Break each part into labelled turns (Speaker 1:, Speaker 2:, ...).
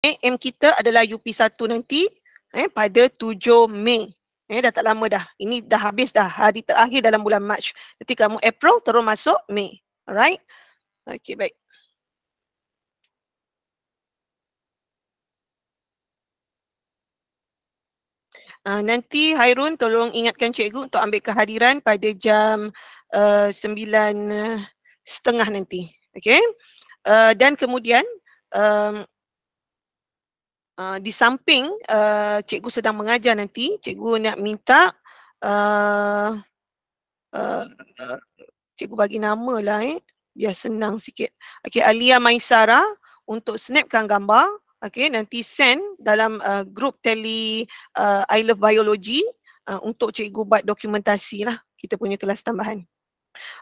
Speaker 1: M kita adalah UP1 nanti eh pada 7 Mei. Eh dah tak lama dah. Ini dah habis dah hari terakhir dalam bulan Mac. Nanti kamu April terus masuk Mei. Alright? Okay, baik. Uh, nanti Hairun tolong ingatkan cikgu untuk ambil kehadiran pada jam uh, eh, 9.30 eh, nanti. Okay. Uh, dan kemudian um, Ah, di samping uh, cikgu sedang mengajar nanti, cikgu nak minta uh, uh, cikgu bagi nama lah eh. Biar senang sikit. Okay, Alia Maisara untuk snapkan gambar. Okay, nanti send dalam uh, grup tele uh, I Love Biology uh, untuk cikgu buat dokumentasi lah kita punya kelas tambahan.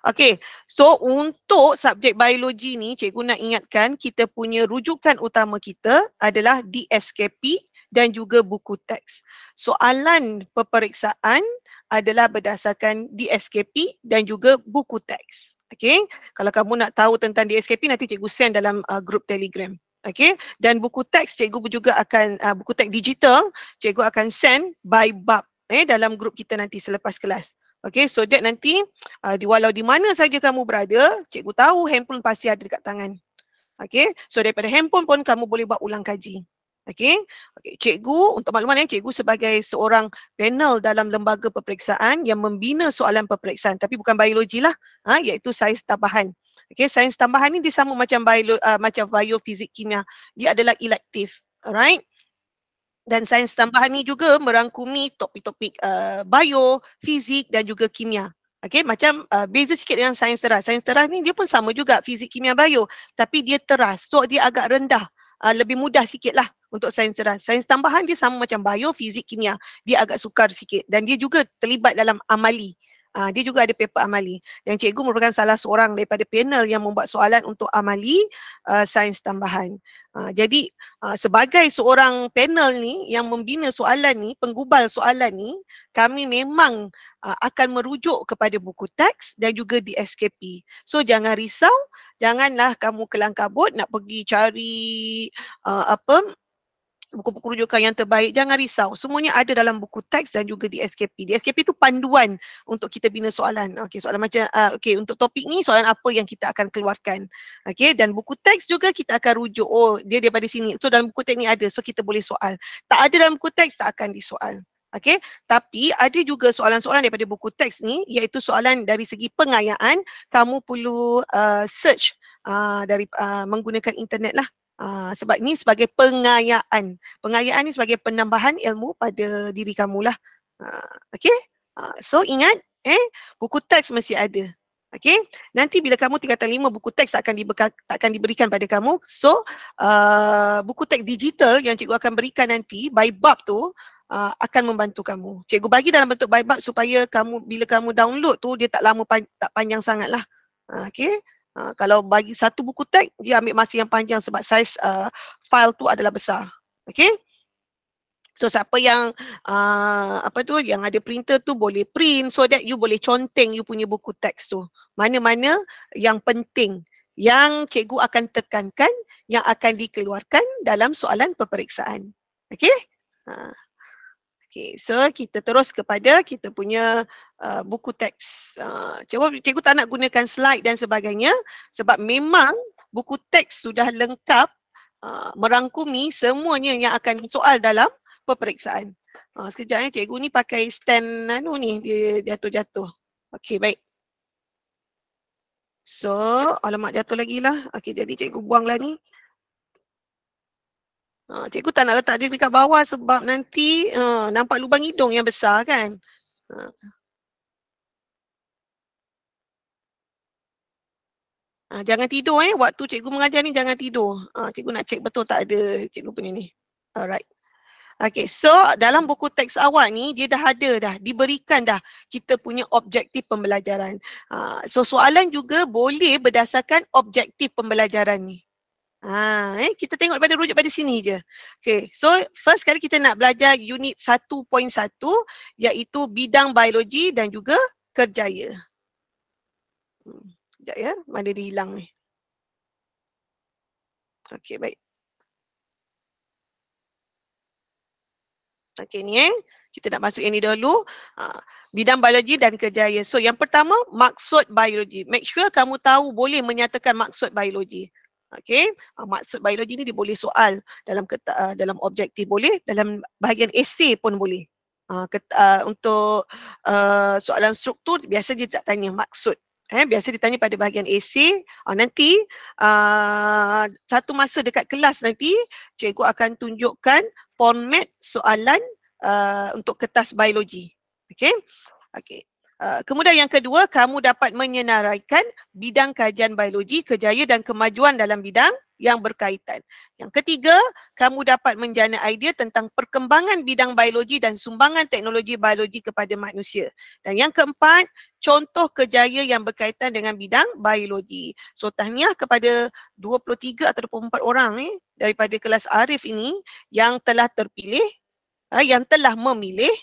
Speaker 1: Okay, so untuk subjek biologi ni cikgu nak ingatkan kita punya rujukan utama kita adalah DSKP dan juga buku teks. Soalan peperiksaan adalah berdasarkan DSKP dan juga buku teks. Okay, kalau kamu nak tahu tentang DSKP nanti cikgu send dalam uh, grup Telegram. Okay, dan buku teks cikgu juga akan uh, buku teks digital cikgu akan send by bab eh dalam grup kita nanti selepas kelas. Okay, so that nanti uh, di walau di mana saja kamu berada, cikgu tahu handphone pasti ada dekat tangan. Okay, so daripada handphone pun kamu boleh buat ulang kaji. Okay, okay cikgu untuk makluman ya, cikgu sebagai seorang panel dalam lembaga peperiksaan yang membina soalan peperiksaan tapi bukan biologi lah, ha, iaitu sains tambahan. Okay, sains tambahan ni dia sama macam bio, uh, macam biofizik kimia. Dia adalah elective. Alright dan sains tambahan ni juga merangkumi topik-topik uh, bio, fizik dan juga kimia. Okey, macam uh, beza sikit dengan sains teras. Sains teras ni dia pun sama juga fizik, kimia, bio. Tapi dia teras, so dia agak rendah. Uh, lebih mudah sikit lah untuk sains teras. Sains tambahan dia sama macam bio, fizik, kimia. Dia agak sukar sikit dan dia juga terlibat dalam amali uh, dia juga ada paper amali Yang cikgu merupakan salah seorang daripada panel yang membuat soalan untuk amali uh, sains tambahan uh, jadi uh, sebagai seorang panel ni yang membina soalan ni penggubal soalan ni kami memang uh, akan merujuk kepada buku teks dan juga di SKP so jangan risau janganlah kamu kelangkabut nak pergi cari uh, apa buku-buku rujukan yang terbaik jangan risau semuanya ada dalam buku teks dan juga di SKP. Di SKP itu panduan untuk kita bina soalan. Okey soalan macam uh, okey untuk topik ni soalan apa yang kita akan keluarkan. Okey dan buku teks juga kita akan rujuk oh dia daripada sini. So dalam buku teks ni ada so kita boleh soal. Tak ada dalam buku teks tak akan disoal. Okey, tapi ada juga soalan-soalan daripada buku teks ni iaitu soalan dari segi pengayaan kamu perlu uh, search Uh, dari uh, menggunakan internet lah Aa, ah, sebab ni sebagai pengayaan. Pengayaan ini sebagai penambahan ilmu pada diri kamu lah. Okay? Aa, ah, so ingat, eh, buku teks mesti ada. Okay? Nanti bila kamu tingkatan lima, buku teks tak akan, dibeka, tak akan diberikan pada kamu. So, uh, buku teks digital yang cikgu akan berikan nanti by bab tu, Uh, akan membantu kamu. Cikgu bagi dalam bentuk by supaya kamu bila kamu download tu dia tak lama pan, tak panjang sangatlah. Uh, okay. Ha, kalau bagi satu buku teks, dia ambil masa yang panjang sebab saiz uh, file tu adalah besar. Okay. So siapa yang uh, apa tu yang ada printer tu boleh print so that you boleh conteng you punya buku teks tu. Mana-mana yang penting yang cikgu akan tekankan yang akan dikeluarkan dalam soalan peperiksaan. Okay. Uh. Okay, so kita terus kepada kita punya Uh, buku teks. Uh, cikgu, cikgu tak nak gunakan slide dan sebagainya sebab memang buku teks sudah lengkap uh, merangkumi semuanya yang akan soal dalam peperiksaan. Uh, sekejap ya, cikgu ni pakai stand anu ni, dia jatuh-jatuh. Okey, baik. So, alamat jatuh lagi lah. Okey, jadi cikgu buanglah ni. Uh, cikgu tak nak letak dia dekat bawah sebab nanti uh, nampak lubang hidung yang besar kan. Uh. Ha, jangan tidur eh. Waktu cikgu mengajar ni jangan tidur. Ha, cikgu nak cek betul tak ada cikgu punya ni. Alright. Okay, so dalam buku teks awal ni dia dah ada dah, diberikan dah kita punya objektif pembelajaran. Ha, so soalan juga boleh berdasarkan objektif pembelajaran ni. Ha, eh, kita tengok daripada rujuk pada sini je. Okay, so first kali kita nak belajar unit 1.1 iaitu bidang biologi dan juga kerjaya. Hmm. Sekejap ya, mana dia hilang ni. Okey, baik. Okey ni eh. Kita nak masuk yang ni dulu. Ha, bidang biologi dan kejayaan. So yang pertama, maksud biologi. Make sure kamu tahu boleh menyatakan maksud biologi. Okey. Ha, maksud biologi ni dia boleh soal dalam keta, uh, dalam objektif boleh, dalam bahagian esei pun boleh. Uh, ha, ket, uh, ah, untuk uh, soalan struktur biasa dia tak tanya maksud Eh, biasa ditanya pada bahagian esay. Uh, oh, nanti uh, satu masa dekat kelas nanti cikgu akan tunjukkan format soalan uh, untuk kertas biologi. Okey. Okey. Uh, kemudian yang kedua, kamu dapat menyenaraikan bidang kajian biologi, kejayaan dan kemajuan dalam bidang yang berkaitan. Yang ketiga, kamu dapat menjana idea tentang perkembangan bidang biologi dan sumbangan teknologi biologi kepada manusia. Dan yang keempat, contoh kejayaan yang berkaitan dengan bidang biologi. So tahniah kepada 23 atau 24 orang eh, daripada kelas Arif ini yang telah terpilih, eh, yang telah memilih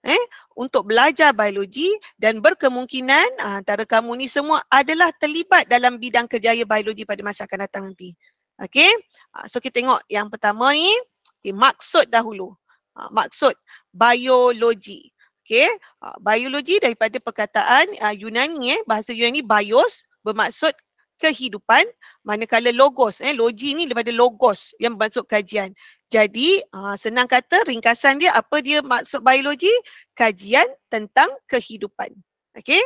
Speaker 1: eh untuk belajar biologi dan berkemungkinan ah, antara kamu ni semua adalah terlibat dalam bidang kerjaya biologi pada masa akan datang nanti Okay. Ah, so kita tengok yang pertama ni. Okay, maksud dahulu. Ah, maksud biologi. Okay. Ah, biologi daripada perkataan Yunani. Eh. Bahasa Yunani bios bermaksud kehidupan. Manakala logos. Eh. Logi ni daripada logos yang bermaksud kajian. Jadi senang kata ringkasan dia apa dia maksud biologi? Kajian tentang kehidupan. Okay.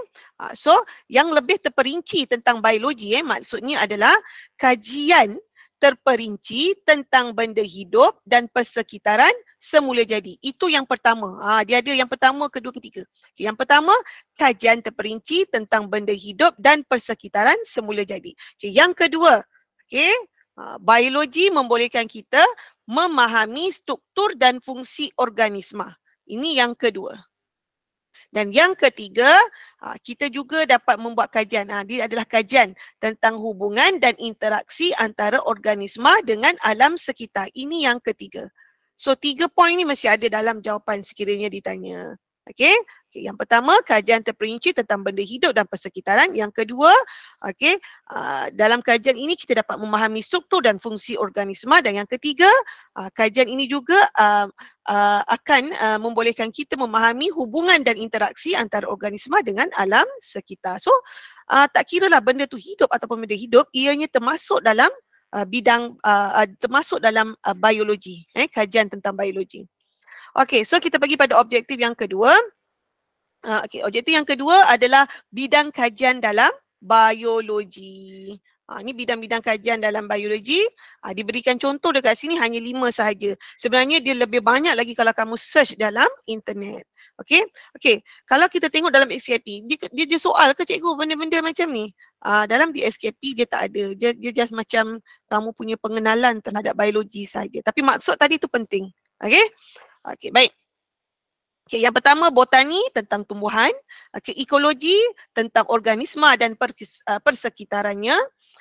Speaker 1: So yang lebih terperinci tentang biologi eh, maksudnya adalah kajian terperinci tentang benda hidup dan persekitaran semula jadi. Itu yang pertama. Ha, dia ada yang pertama, kedua, ketiga. Yang pertama, kajian terperinci tentang benda hidup dan persekitaran semula jadi. Okay, yang kedua, okay, ha, biologi membolehkan kita memahami struktur dan fungsi organisma. Ini yang kedua. Dan yang ketiga, ah, kita juga dapat membuat kajian. Ah, ini adalah kajian tentang hubungan dan interaksi antara organisma dengan alam sekitar. Ini yang ketiga. So, tiga poin ini masih ada dalam jawapan sekiranya ditanya. Okay, Okay, yang pertama kajian terperinci tentang benda hidup dan persekitaran. Yang kedua, okay, uh, ah, dalam kajian ini kita dapat memahami struktur dan fungsi organisma. Dan yang ketiga, uh, kajian ini juga uh, uh, akan uh, membolehkan kita memahami hubungan dan interaksi antara organisma dengan alam sekitar. So, uh, tak kira lah benda tu hidup ataupun benda hidup, ianya termasuk dalam uh, bidang uh, uh, termasuk dalam uh, biologi, eh, kajian tentang biologi. Okay, so kita pergi pada objektif yang kedua. Ha, okey, Objektif oh, yang kedua adalah bidang kajian dalam biologi. Ha, ini bidang-bidang kajian dalam biologi. Ha, diberikan contoh dekat sini hanya lima sahaja. Sebenarnya dia lebih banyak lagi kalau kamu search dalam internet. Okey, okey. Kalau kita tengok dalam SKP, dia, dia, dia soal ke cikgu benda-benda macam ni? Ha, dalam di SKP dia tak ada. Dia, dia just macam kamu punya pengenalan terhadap biologi saja. Tapi maksud tadi tu penting. Okey, okey baik. Okay, yang pertama botani tentang tumbuhan, okay, ekologi tentang organisma dan ah, persekitarannya,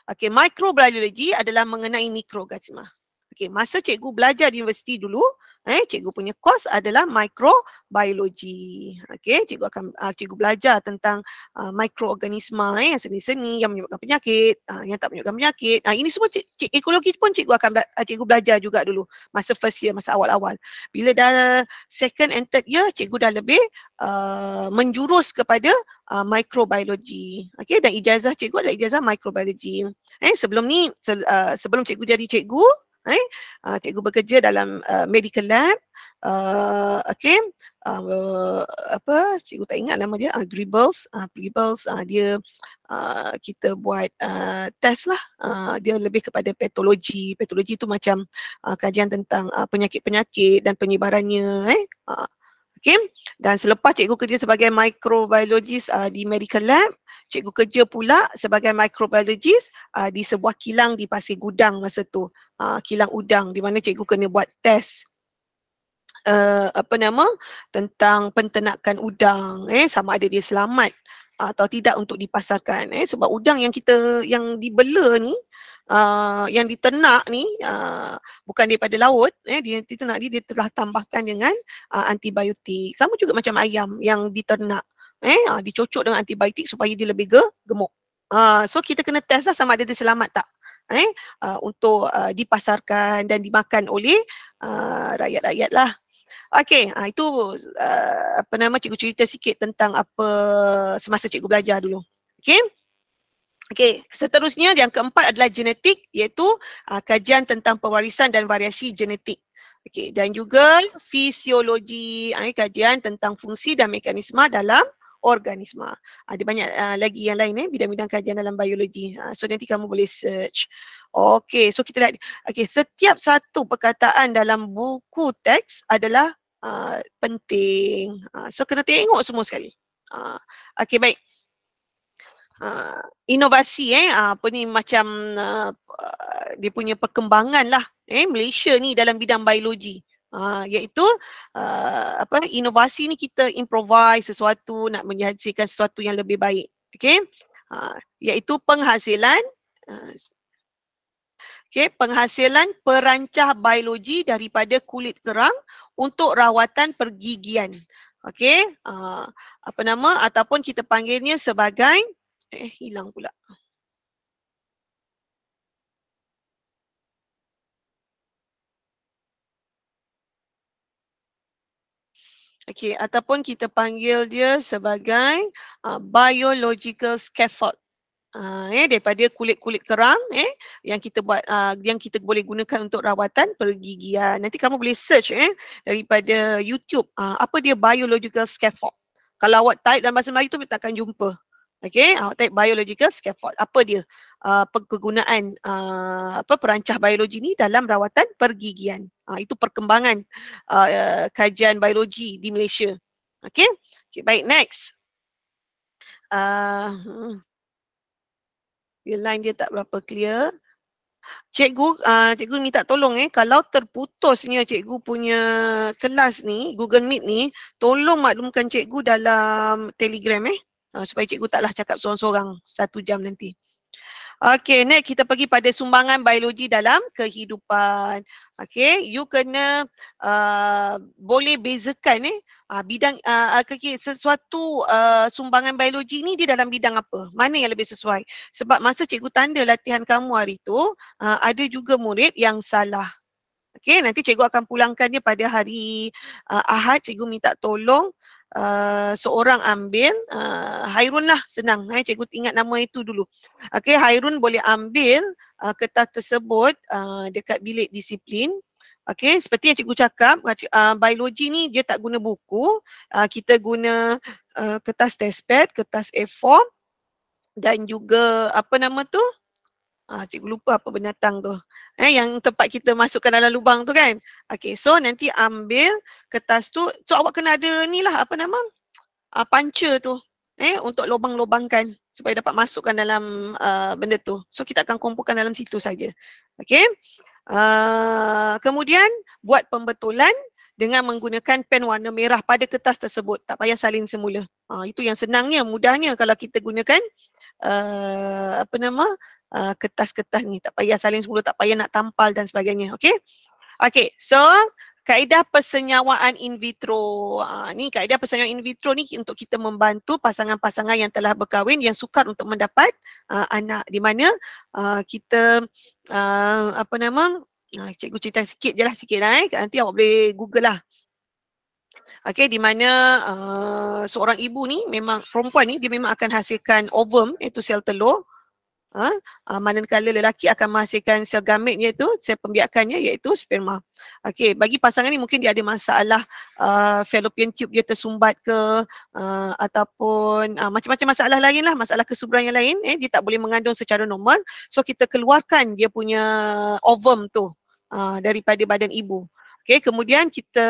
Speaker 1: okay, mikrobiologi adalah mengenai mikroorganisma. Okey, masa cikgu belajar di universiti dulu, eh cikgu punya course adalah microbiology. Okey, cikgu akan uh, cikgu belajar tentang uh, mikroorganisma eh yang seni-seni yang menyebabkan penyakit, uh, yang tak menyebabkan penyakit. Uh, ini semua cik, cik, ekologi pun cikgu akan uh, cikgu belajar juga dulu masa first year, masa awal-awal. Bila dah second and third year, cikgu dah lebih uh, menjurus kepada uh, microbiology. Okey, dan ijazah cikgu adalah ijazah microbiology. Eh sebelum ni se, uh, sebelum cikgu jadi cikgu eh uh, cikgu bekerja dalam uh, medical lab uh, okey uh, apa cikgu tak ingat nama dia uh, Gribbles uh, Gribbles uh, dia uh, kita buat uh, test lah uh, dia lebih kepada patologi patologi tu macam uh, kajian tentang uh, penyakit-penyakit dan penyebarannya eh uh, okey dan selepas cikgu kerja sebagai microbiologist uh, di medical lab cikgu kerja pula sebagai microbiologist uh, di sebuah kilang di Pasir Gudang masa tu. Uh, kilang udang di mana cikgu kena buat test uh, apa nama tentang pentenakan udang eh sama ada dia selamat ah, atau tidak untuk dipasarkan eh sebab udang yang kita yang dibela ni Uh, yang ditenak ni uh, bukan daripada laut eh dia ditenak ni dia telah tambahkan dengan uh, antibiotik sama juga macam ayam yang ditenak eh ha, dicocok dengan antibiotik supaya dia lebih gemuk. Ha, so kita kena test lah sama ada dia selamat tak eh ha, untuk uh, dipasarkan dan dimakan oleh rakyat-rakyat lah. Okey, ha, itu uh, apa nama cikgu cerita sikit tentang apa semasa cikgu belajar dulu. Okey. Okey, seterusnya yang keempat adalah genetik iaitu uh, kajian tentang pewarisan dan variasi genetik. Okey, dan juga fisiologi, uh, kajian tentang fungsi dan mekanisme dalam organisma. Ada ah, banyak uh, lagi yang lain eh bidang-bidang kajian dalam biologi. Uh, so nanti kamu boleh search. Okay, so kita lihat. Okay, setiap satu perkataan dalam buku teks adalah uh, penting. Uh, so kena tengok semua sekali. Uh, Okey, baik. Uh, inovasi eh apa ni macam uh, dia punya perkembangan lah eh Malaysia ni dalam bidang biologi Uh, iaitu uh, apa inovasi ni kita improvise sesuatu nak menghasilkan sesuatu yang lebih baik. okay Uh, ah, iaitu penghasilan uh, okey penghasilan perancah biologi daripada kulit kerang untuk rawatan pergigian. Okey. Uh, apa nama ataupun kita panggilnya sebagai eh hilang pula. Okay, ataupun kita panggil dia sebagai uh, biological scaffold. Uh, eh, daripada kulit-kulit kerang eh, yang kita buat, uh, yang kita boleh gunakan untuk rawatan pergigian. Nanti kamu boleh search eh, daripada YouTube uh, apa dia biological scaffold. Kalau awak type dalam bahasa Melayu tu, kita akan jumpa. Okay, awak type biological scaffold. Apa dia? Uh, penggunaan uh, apa perancah biologi ni dalam rawatan pergigian. Ha, itu perkembangan uh, uh, kajian biologi di Malaysia. okay? okay, baik next. Uh, your line dia tak berapa clear. Cikgu, uh, cikgu minta tolong eh kalau terputusnya cikgu punya kelas ni, Google Meet ni, tolong maklumkan cikgu dalam Telegram eh uh, supaya cikgu taklah cakap seorang-seorang satu jam nanti. Okay, next kita pergi pada sumbangan biologi dalam kehidupan. Okay, you kena uh, boleh bezakan ni eh, uh, bidang uh, uh, okay, sesuatu uh, sumbangan biologi ni di dalam bidang apa? Mana yang lebih sesuai? Sebab masa cikgu tanda latihan kamu hari tu, uh, ada juga murid yang salah. Okay, nanti cikgu akan pulangkan dia pada hari uh, Ahad. Cikgu minta tolong uh, seorang ambil uh, Hairun lah senang eh cikgu ingat nama itu dulu Okay, Hairun boleh ambil uh, kertas tersebut uh, dekat bilik disiplin Okay, seperti yang cikgu cakap uh, biologi ni dia tak guna buku uh, kita guna uh, kertas test pad kertas a form dan juga apa nama tu uh, cikgu lupa apa binatang tu eh, yang tempat kita masukkan dalam lubang tu kan. Okay, so nanti ambil kertas tu. So awak kena ada ni lah apa nama? Uh, panca tu. Eh, untuk lubang-lubangkan supaya dapat masukkan dalam uh, benda tu. So kita akan kumpulkan dalam situ saja. Okay. Uh, ah, kemudian buat pembetulan dengan menggunakan pen warna merah pada kertas tersebut. Tak payah salin semula. Uh, itu yang senangnya, mudahnya kalau kita gunakan uh, apa nama Eh, kertas-kertas uh, ni. Tak payah saling sepuluh, tak payah nak tampal dan sebagainya. Okay, okay. so kaedah persenyawaan in vitro. Uh, ni kaedah persenyawaan in vitro ni untuk kita membantu pasangan-pasangan yang telah berkahwin yang sukar untuk mendapat uh, anak. Di mana uh, kita, uh, apa nama, uh, cikgu cerita sikit je lah, sikit lah eh. Nanti awak boleh google lah. Okay, di mana uh, seorang ibu ni memang perempuan ni dia memang akan hasilkan ovum iaitu sel telur Ha? Ah, manakala lelaki akan menghasilkan sel gametnya itu, sel pembiakannya iaitu sperma. Okey, bagi pasangan ni mungkin dia ada masalah uh, fallopian tube dia tersumbat ke uh, ataupun uh, macam-macam masalah lain lah, masalah kesuburan yang lain. Eh, dia tak boleh mengandung secara normal. So kita keluarkan dia punya ovum tu uh, daripada badan ibu. Okay, kemudian kita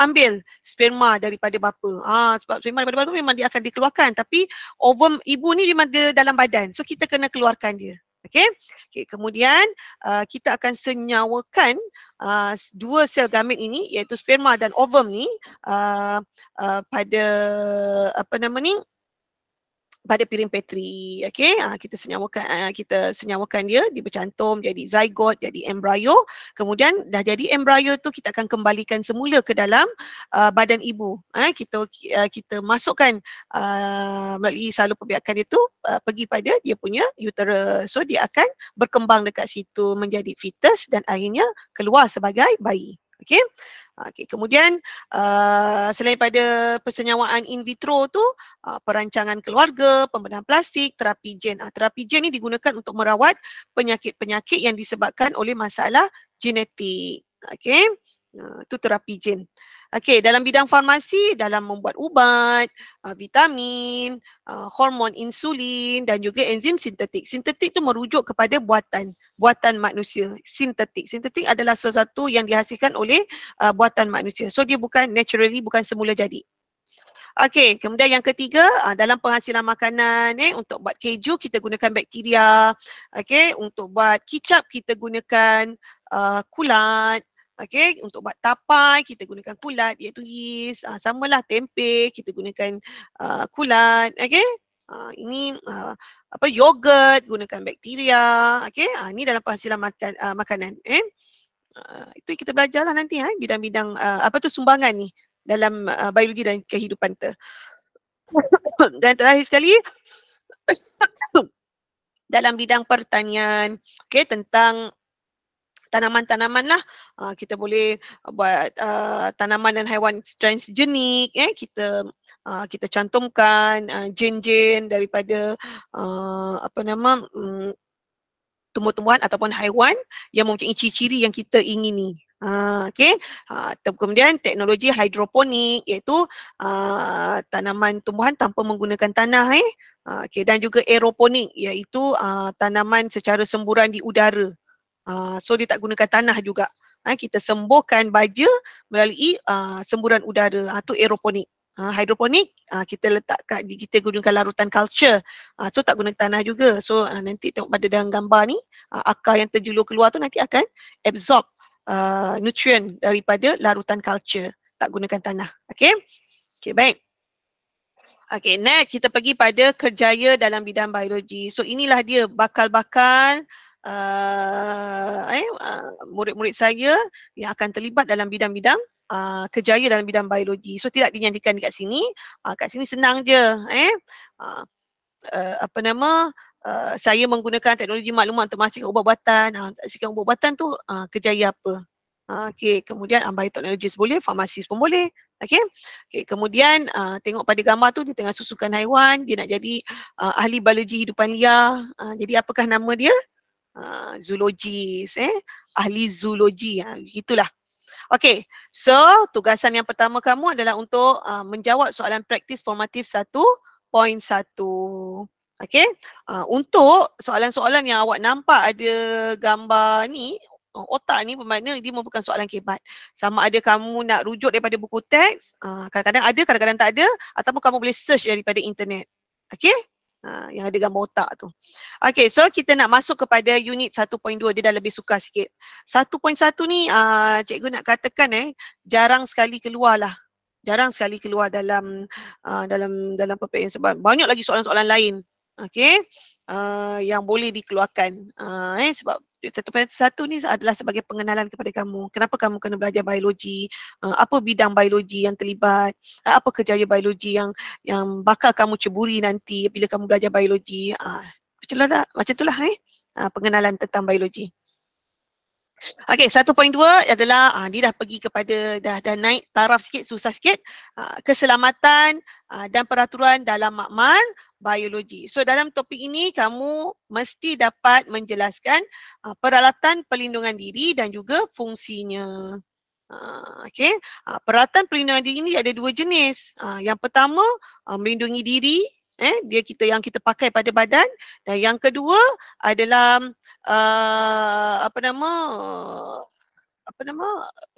Speaker 1: ambil sperma daripada bapa. Ah, sebab sperma daripada bapa memang dia akan dikeluarkan tapi ovum ibu ni dia dalam badan. So kita kena keluarkan dia. Okay? Okey, kemudian uh, kita akan senyawakan uh, dua sel gamet ini iaitu sperma dan ovum ni uh, uh, pada apa nama ni? Uh, pada piring petri okay, uh, ah, kita senyawakan uh, kita senyawakan dia dia bercantum jadi zygote jadi embrio kemudian dah jadi embrio tu kita akan kembalikan semula ke dalam uh, badan ibu uh, kita uh, kita masukkan uh, melalui salur pembiakan itu uh, pergi pada dia punya uterus so dia akan berkembang dekat situ menjadi fetus dan akhirnya keluar sebagai bayi Okay, Okey, kemudian uh, selain pada persenyawaan in vitro tu, uh, perancangan keluarga, pembedahan plastik, terapi gen. Uh, terapi gen ni digunakan untuk merawat penyakit-penyakit yang disebabkan oleh masalah genetik. Okay, Uh, tu terapi gen. Uh, Okey, dalam bidang farmasi, dalam membuat ubat, ah, vitamin, ah, hormon insulin dan juga enzim sintetik. Sintetik itu merujuk kepada buatan, buatan manusia, sintetik. Sintetik adalah sesuatu yang dihasilkan oleh ah, buatan manusia. So, dia bukan naturally, bukan semula jadi. Okey, kemudian yang ketiga dalam penghasilan makanan eh untuk buat keju kita gunakan bakteria. Okey, untuk buat kicap kita gunakan uh, kulat. Okay, untuk buat tapai kita gunakan kulat iaitu yeast. Ah uh, samalah tempe kita gunakan uh, kulat. Okay, uh, ini uh, apa yogurt gunakan bakteria. Okay, uh, ini dalam penghasilan makan, uh, makanan eh. Uh, itu kita belajarlah nanti eh bidang-bidang uh, apa tu sumbangan ni dalam uh, biologi dan kehidupan ter. dan terakhir sekali dalam bidang pertanian Okay, tentang tanaman-tanaman lah. Uh, kita boleh buat uh, tanaman dan haiwan transgenik. Eh, kita uh, kita cantumkan jin-jin uh, daripada uh, apa nama um, tumbuh-tumbuhan ataupun haiwan yang mempunyai ciri-ciri yang kita ingini. Uh, okay. uh, kemudian teknologi hidroponik iaitu uh, tanaman tumbuhan tanpa menggunakan tanah eh. uh, okay. dan juga aeroponik iaitu uh, tanaman secara semburan di udara Ah, so dia tak gunakan tanah juga. Ha, kita sembuhkan baja melalui ha, semburan udara atau ha, aeroponik. Ha, hidroponik ha, kita letak kat, kita gunakan larutan culture. Ha, so tak guna tanah juga. So ha, nanti tengok pada dalam gambar ni ha, akar yang terjulur keluar tu nanti akan absorb Uh, nutrient daripada larutan culture tak gunakan tanah. Okay? Okay, baik. Okay, next kita pergi pada kerjaya dalam bidang biologi. So inilah dia bakal-bakal uh, eh, uh, murid-murid saya yang akan terlibat dalam bidang-bidang uh, ah, kejaya dalam bidang biologi. So tidak dinyatakan dekat sini. Uh, kat sini senang je. Eh. Uh, uh, apa nama? Uh, saya menggunakan teknologi maklumat untuk menghasilkan ubat-ubatan. Uh, menghasilkan ubat-ubatan tu uh, kejaya apa? Uh, okay. Kemudian ambil um, teknologi boleh, farmasis pun boleh. Okay. okay. Kemudian uh, tengok pada gambar tu dia tengah susukan haiwan. Dia nak jadi uh, ahli biologi hidupan liar. Uh, jadi apakah nama dia? Ah, zoologi, eh? ahli zoologi, ya, gitulah. Okay, so tugasan yang pertama kamu adalah untuk uh, menjawab soalan praktis formatif 1.1. Okay, uh, untuk soalan-soalan yang awak nampak ada gambar ni, otak ni bermakna dia merupakan soalan kebat. Sama ada kamu nak rujuk daripada buku teks, ah, kadang-kadang uh, ada, kadang-kadang tak ada, ataupun kamu boleh search daripada internet. Okay? Ha, yang ada gambar otak tu. Okay, so kita nak masuk kepada unit 1.2. Dia dah lebih suka sikit. 1.1 ni uh, cikgu nak katakan eh, jarang sekali keluar lah. Jarang sekali keluar dalam uh, dalam dalam PPN sebab banyak lagi soalan-soalan lain. Okay, uh, yang boleh dikeluarkan. Uh, eh, sebab satu peringkat satu ni adalah sebagai pengenalan kepada kamu. Kenapa kamu kena belajar biologi? Uh, apa bidang biologi yang terlibat? Uh, apa kerjaya biologi yang yang bakal kamu ceburi nanti bila kamu belajar biologi? Uh, macam tu lah, macam tu lah eh? uh, pengenalan tentang biologi. Okay, satu poin dua adalah uh, dia dah pergi kepada, dah, dah naik taraf sikit, susah sikit. Uh, keselamatan uh, dan peraturan dalam makmal biologi. So dalam topik ini kamu mesti dapat menjelaskan uh, peralatan pelindungan diri dan juga fungsinya. Uh, ah, okay. uh, ah, peralatan pelindungan diri ini ada dua jenis. Uh, yang pertama uh, melindungi diri, eh, dia kita yang kita pakai pada badan dan yang kedua adalah uh, apa nama apa nama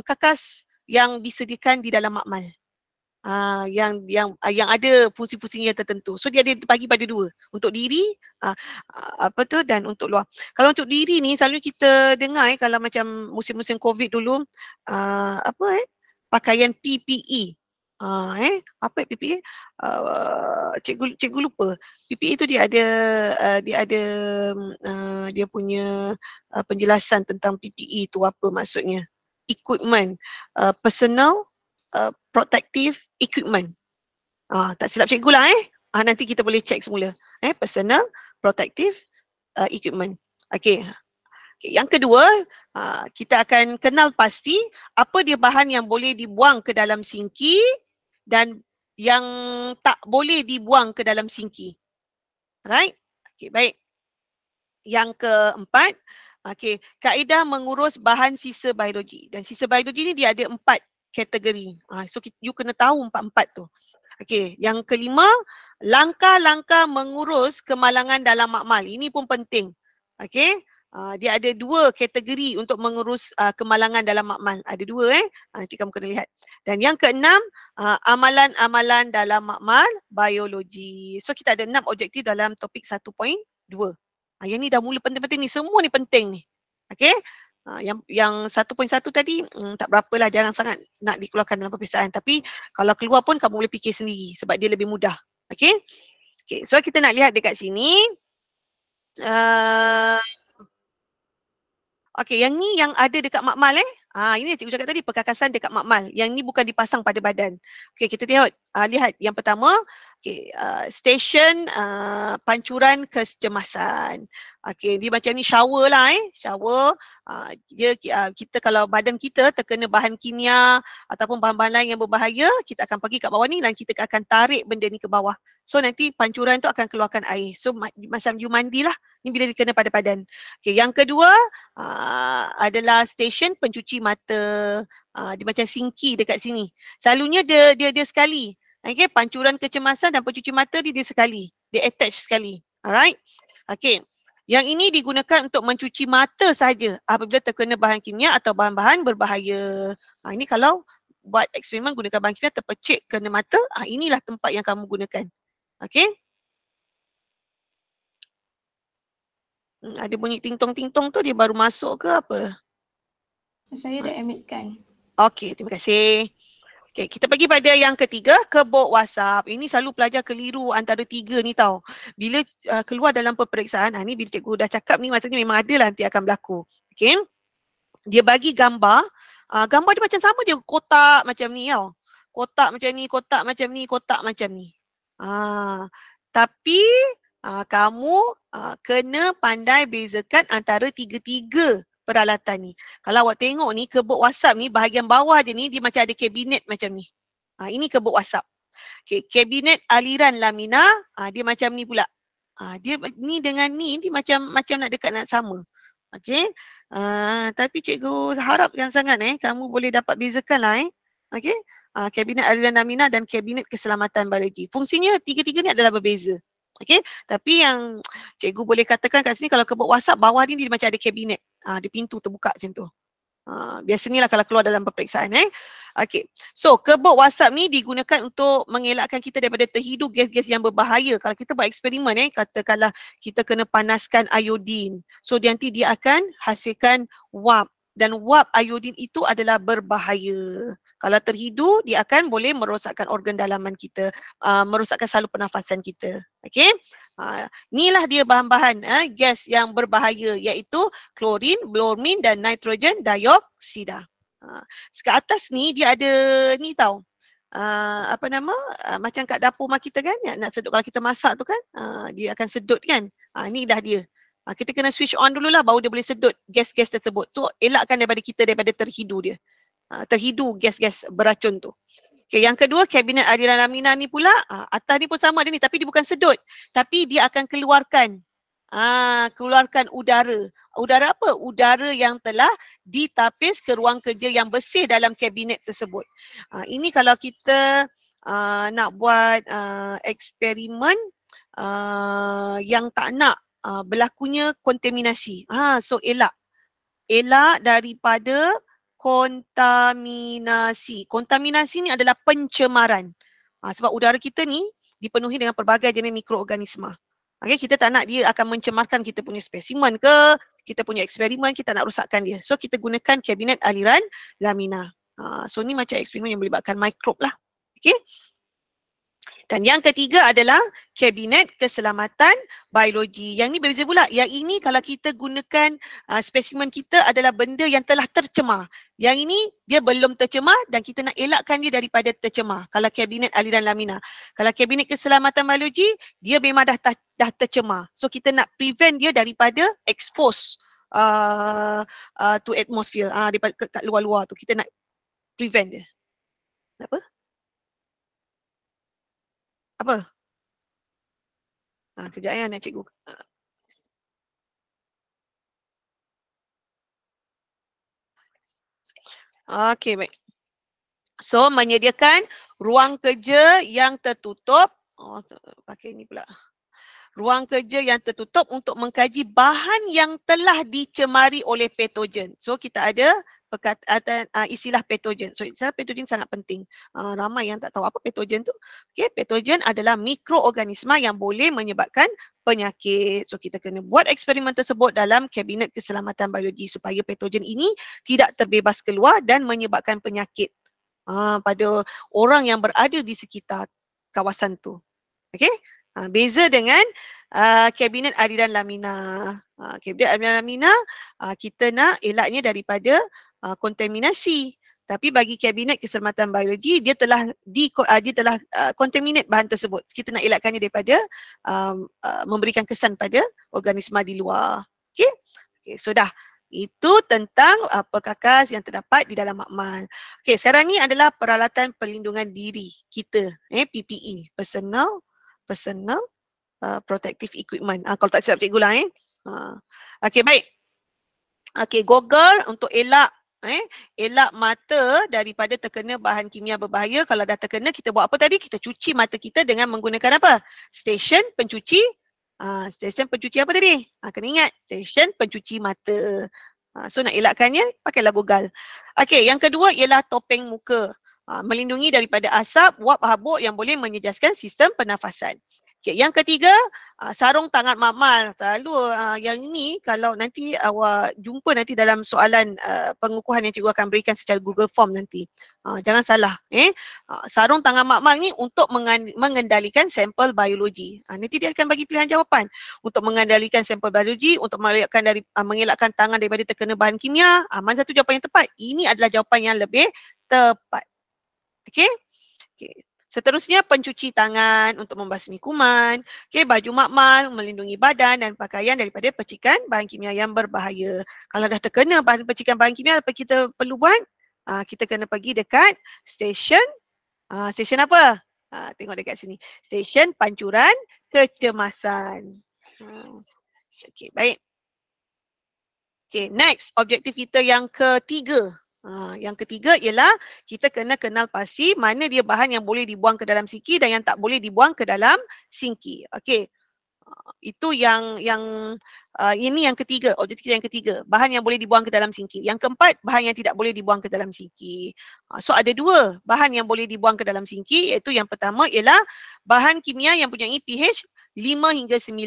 Speaker 1: kakas yang disediakan di dalam makmal uh, yang yang uh, yang ada fungsi fungsinya tertentu. So dia ada terbagi pada dua, untuk diri uh, apa tu dan untuk luar. Kalau untuk diri ni selalu kita dengar eh kalau macam musim-musim Covid dulu uh, apa eh pakaian PPE Uh, eh apa PPE uh, cikgu cikgu lupa PPE tu dia ada uh, dia ada uh, dia punya uh, penjelasan tentang PPE tu apa maksudnya equipment uh, personal Uh, protective equipment. Uh, tak silap cikgu lah eh. Uh, nanti kita boleh check semula. Eh, personal protective uh, equipment. Okay. okay. Yang kedua, uh, kita akan kenal pasti apa dia bahan yang boleh dibuang ke dalam sinki dan yang tak boleh dibuang ke dalam sinki. Right? Okay, baik. Yang keempat, okay, kaedah mengurus bahan sisa biologi. Dan sisa biologi ni dia ada empat kategori. Uh, ah, so you kena tahu empat-empat tu. Okey, yang kelima, langkah-langkah mengurus kemalangan dalam makmal. Ini pun penting. Okey, uh, dia ada dua kategori untuk mengurus uh, kemalangan dalam makmal. Ada dua eh. Nanti kamu kena lihat. Dan yang keenam, uh, amalan-amalan dalam makmal biologi. So kita ada enam objektif dalam topik 1.2. Uh, yang ni dah mula penting-penting ni. Semua ni penting ni. Okey. Ha, yang yang 1.1 tadi hmm, tak berapa lah jangan sangat nak dikeluarkan dalam perpisahan tapi kalau keluar pun kamu boleh fikir sendiri sebab dia lebih mudah okey okey so kita nak lihat dekat sini uh, okey yang ni yang ada dekat makmal eh ah ini cikgu cakap tadi perkakasan dekat makmal yang ni bukan dipasang pada badan okey kita tengok uh, lihat yang pertama Okay, uh, station uh, pancuran kecemasan. Okay, dia macam ni shower lah eh. Shower, uh, dia, uh, kita kalau badan kita terkena bahan kimia ataupun bahan-bahan lain yang berbahaya, kita akan pergi kat bawah ni dan kita akan tarik benda ni ke bawah. So nanti pancuran tu akan keluarkan air. So macam you mandilah. Ni bila dia kena pada badan. Okay, yang kedua uh, adalah stesen pencuci mata. Uh, dia macam sinki dekat sini. Selalunya dia dia dia sekali. Okay, pancuran kecemasan dan pencuci mata dia, dia sekali. Dia attach sekali. Alright. Okay. Yang ini digunakan untuk mencuci mata saja apabila terkena bahan kimia atau bahan-bahan berbahaya. Ha, ini kalau buat eksperimen gunakan bahan kimia terpecik kena mata, ha, inilah tempat yang kamu gunakan. Okay. Hmm, ada bunyi ting-tong-ting-tong tu dia baru masuk ke apa? Saya dah emitkan. Ha. Okay, terima kasih. Okay, kita pergi pada yang ketiga, kebot WhatsApp. Ini selalu pelajar keliru antara tiga ni tau. Bila uh, keluar dalam peperiksaan, ha, ni bila cikgu dah cakap ni maksudnya memang ada lah nanti akan berlaku. Okay, dia bagi gambar. Uh, gambar dia macam sama dia kotak macam ni tau. Kotak macam ni, kotak macam ni, kotak macam ni. Ah, uh, tapi uh, kamu uh, kena pandai bezakan antara tiga-tiga peralatan ni. Kalau awak tengok ni kebuk WhatsApp ni bahagian bawah dia ni dia macam ada kabinet macam ni. Ha, ini kebuk WhatsApp. Okay, kabinet aliran lamina ha, ah, dia macam ni pula. Ha, dia ni dengan ni ni macam macam nak dekat nak sama. Okay. Ha, tapi cikgu harap yang sangat eh kamu boleh dapat bezakan lah eh. Okay. Ha, kabinet aliran lamina dan kabinet keselamatan biologi. Fungsinya tiga-tiga ni adalah berbeza. Okay. Tapi yang cikgu boleh katakan kat sini kalau kebuk WhatsApp bawah ni dia macam ada kabinet. Ah, di pintu terbuka macam tu. Ha, biasanya lah kalau keluar dalam peperiksaan eh. Okay. So kebot WhatsApp ni digunakan untuk mengelakkan kita daripada terhidu gas-gas yang berbahaya. Kalau kita buat eksperimen eh, katakanlah kita kena panaskan iodine. So dia nanti dia akan hasilkan wap. Dan wap iodine itu adalah berbahaya. Kalau terhidu, dia akan boleh merosakkan organ dalaman kita. Uh, merosakkan salur pernafasan kita. Okay. Ha, inilah dia bahan-bahan eh, gas yang berbahaya iaitu klorin, bromin dan nitrogen dioksida. Ha, sekat atas ni dia ada ni tau. Uh, apa nama uh, macam kat dapur mak kita kan nak, nak sedut kalau kita masak tu kan uh, dia akan sedut kan uh, ni dah dia uh, kita kena switch on dululah baru dia boleh sedut gas-gas tersebut tu elakkan daripada kita daripada terhidu dia uh, terhidu gas-gas beracun tu Okay, yang kedua kabinet aliran lamina ni pula ah, atas ni pun sama dia ni tapi dia bukan sedut tapi dia akan keluarkan aa, ah, keluarkan udara. Udara apa? Udara yang telah ditapis ke ruang kerja yang bersih dalam kabinet tersebut. Aa, ah, ini kalau kita aa, nak buat aa, eksperimen aa, yang tak nak aa, berlakunya kontaminasi. Ha, so elak. Elak daripada kontaminasi. Kontaminasi ni adalah pencemaran. Ha, sebab udara kita ni dipenuhi dengan pelbagai jenis mikroorganisma. Okay, kita tak nak dia akan mencemarkan kita punya spesimen ke, kita punya eksperimen, kita nak rosakkan dia. So kita gunakan kabinet aliran lamina. Ha, so ni macam eksperimen yang melibatkan mikrob lah. Okay. Dan yang ketiga adalah Kabinet Keselamatan Biologi. Yang ni berbeza pula. Yang ini kalau kita gunakan uh, spesimen kita adalah benda yang telah tercemar. Yang ini dia belum tercemar dan kita nak elakkan dia daripada tercemar. Kalau Kabinet Aliran Lamina. Kalau Kabinet Keselamatan Biologi, dia memang dah, dah tercemar. So kita nak prevent dia daripada expose uh, uh, to atmosphere. Uh, daripada kat luar-luar tu. Kita nak prevent dia. Apa? apa? Ha, kejap ya, cikgu. Ah. Okey, baik. So, menyediakan ruang kerja yang tertutup. Oh, pakai ni pula ruang kerja yang tertutup untuk mengkaji bahan yang telah dicemari oleh patogen. So kita ada perkataan uh, ah, istilah patogen. So istilah patogen sangat penting. Uh, ramai yang tak tahu apa patogen tu. Okey, patogen adalah mikroorganisma yang boleh menyebabkan penyakit. So kita kena buat eksperimen tersebut dalam kabinet keselamatan biologi supaya patogen ini tidak terbebas keluar dan menyebabkan penyakit uh, pada orang yang berada di sekitar kawasan tu. Okey? Ha, beza dengan uh, kabinet aliran lamina. Ha, kabinet aliran lamina uh, kita nak elaknya daripada uh, kontaminasi. Tapi bagi kabinet keselamatan biologi dia telah di uh, dia telah kontaminat uh, bahan tersebut. Kita nak elakkannya daripada um, uh, memberikan kesan pada organisma di luar. Okey. Okey, sudah. So itu tentang uh, perkakas yang terdapat di dalam makmal. Okey, sekarang ni adalah peralatan perlindungan diri kita, eh PPE, personal personal uh, protective equipment. Uh, kalau tak silap cikgu lah eh. Uh. Ah. Okay, baik. Okay, goggle untuk elak eh elak mata daripada terkena bahan kimia berbahaya kalau dah terkena kita buat apa tadi kita cuci mata kita dengan menggunakan apa station pencuci uh, ah, station pencuci apa tadi uh, kena ingat station pencuci mata uh, so nak elakkannya pakailah gogal Okay, yang kedua ialah topeng muka Ah, melindungi daripada asap, wap habuk yang boleh menyejaskan sistem pernafasan. Okay, yang ketiga, aa, ah, sarung tangan mamal. Lalu aa, ah, yang ini kalau nanti awak jumpa nanti dalam soalan aa, pengukuhan yang cikgu akan berikan secara Google Form nanti. Aa, jangan salah. Eh? Aa, sarung tangan mamal ni untuk mengendalikan sampel biologi. Aa, nanti dia akan bagi pilihan jawapan. Untuk mengendalikan sampel biologi, untuk mengelakkan, dari, aa, mengelakkan tangan daripada terkena bahan kimia. Aa, mana satu jawapan yang tepat? Ini adalah jawapan yang lebih tepat. Okey. Okey. Seterusnya pencuci tangan untuk membasmi kuman, okey baju makmal melindungi badan dan pakaian daripada percikan bahan kimia yang berbahaya. Kalau dah terkena bahan percikan bahan kimia apa kita perlu buat? Aa, ah, kita kena pergi dekat stesen ah, stesen apa? Aa, ah, tengok dekat sini. Stesen pancuran kecemasan. Okey, baik. Okey, next objektif kita yang ketiga. Ha, yang ketiga ialah kita kena kenal pasti mana dia bahan yang boleh dibuang ke dalam sinki dan yang tak boleh dibuang ke dalam sinki. Okey. Ha, itu yang yang uh, ini yang ketiga, objektif yang ketiga, bahan yang boleh dibuang ke dalam sinki. Yang keempat, bahan yang tidak boleh dibuang ke dalam sinki. So ada dua bahan yang boleh dibuang ke dalam sinki iaitu yang pertama ialah bahan kimia yang punya pH 5 hingga 9.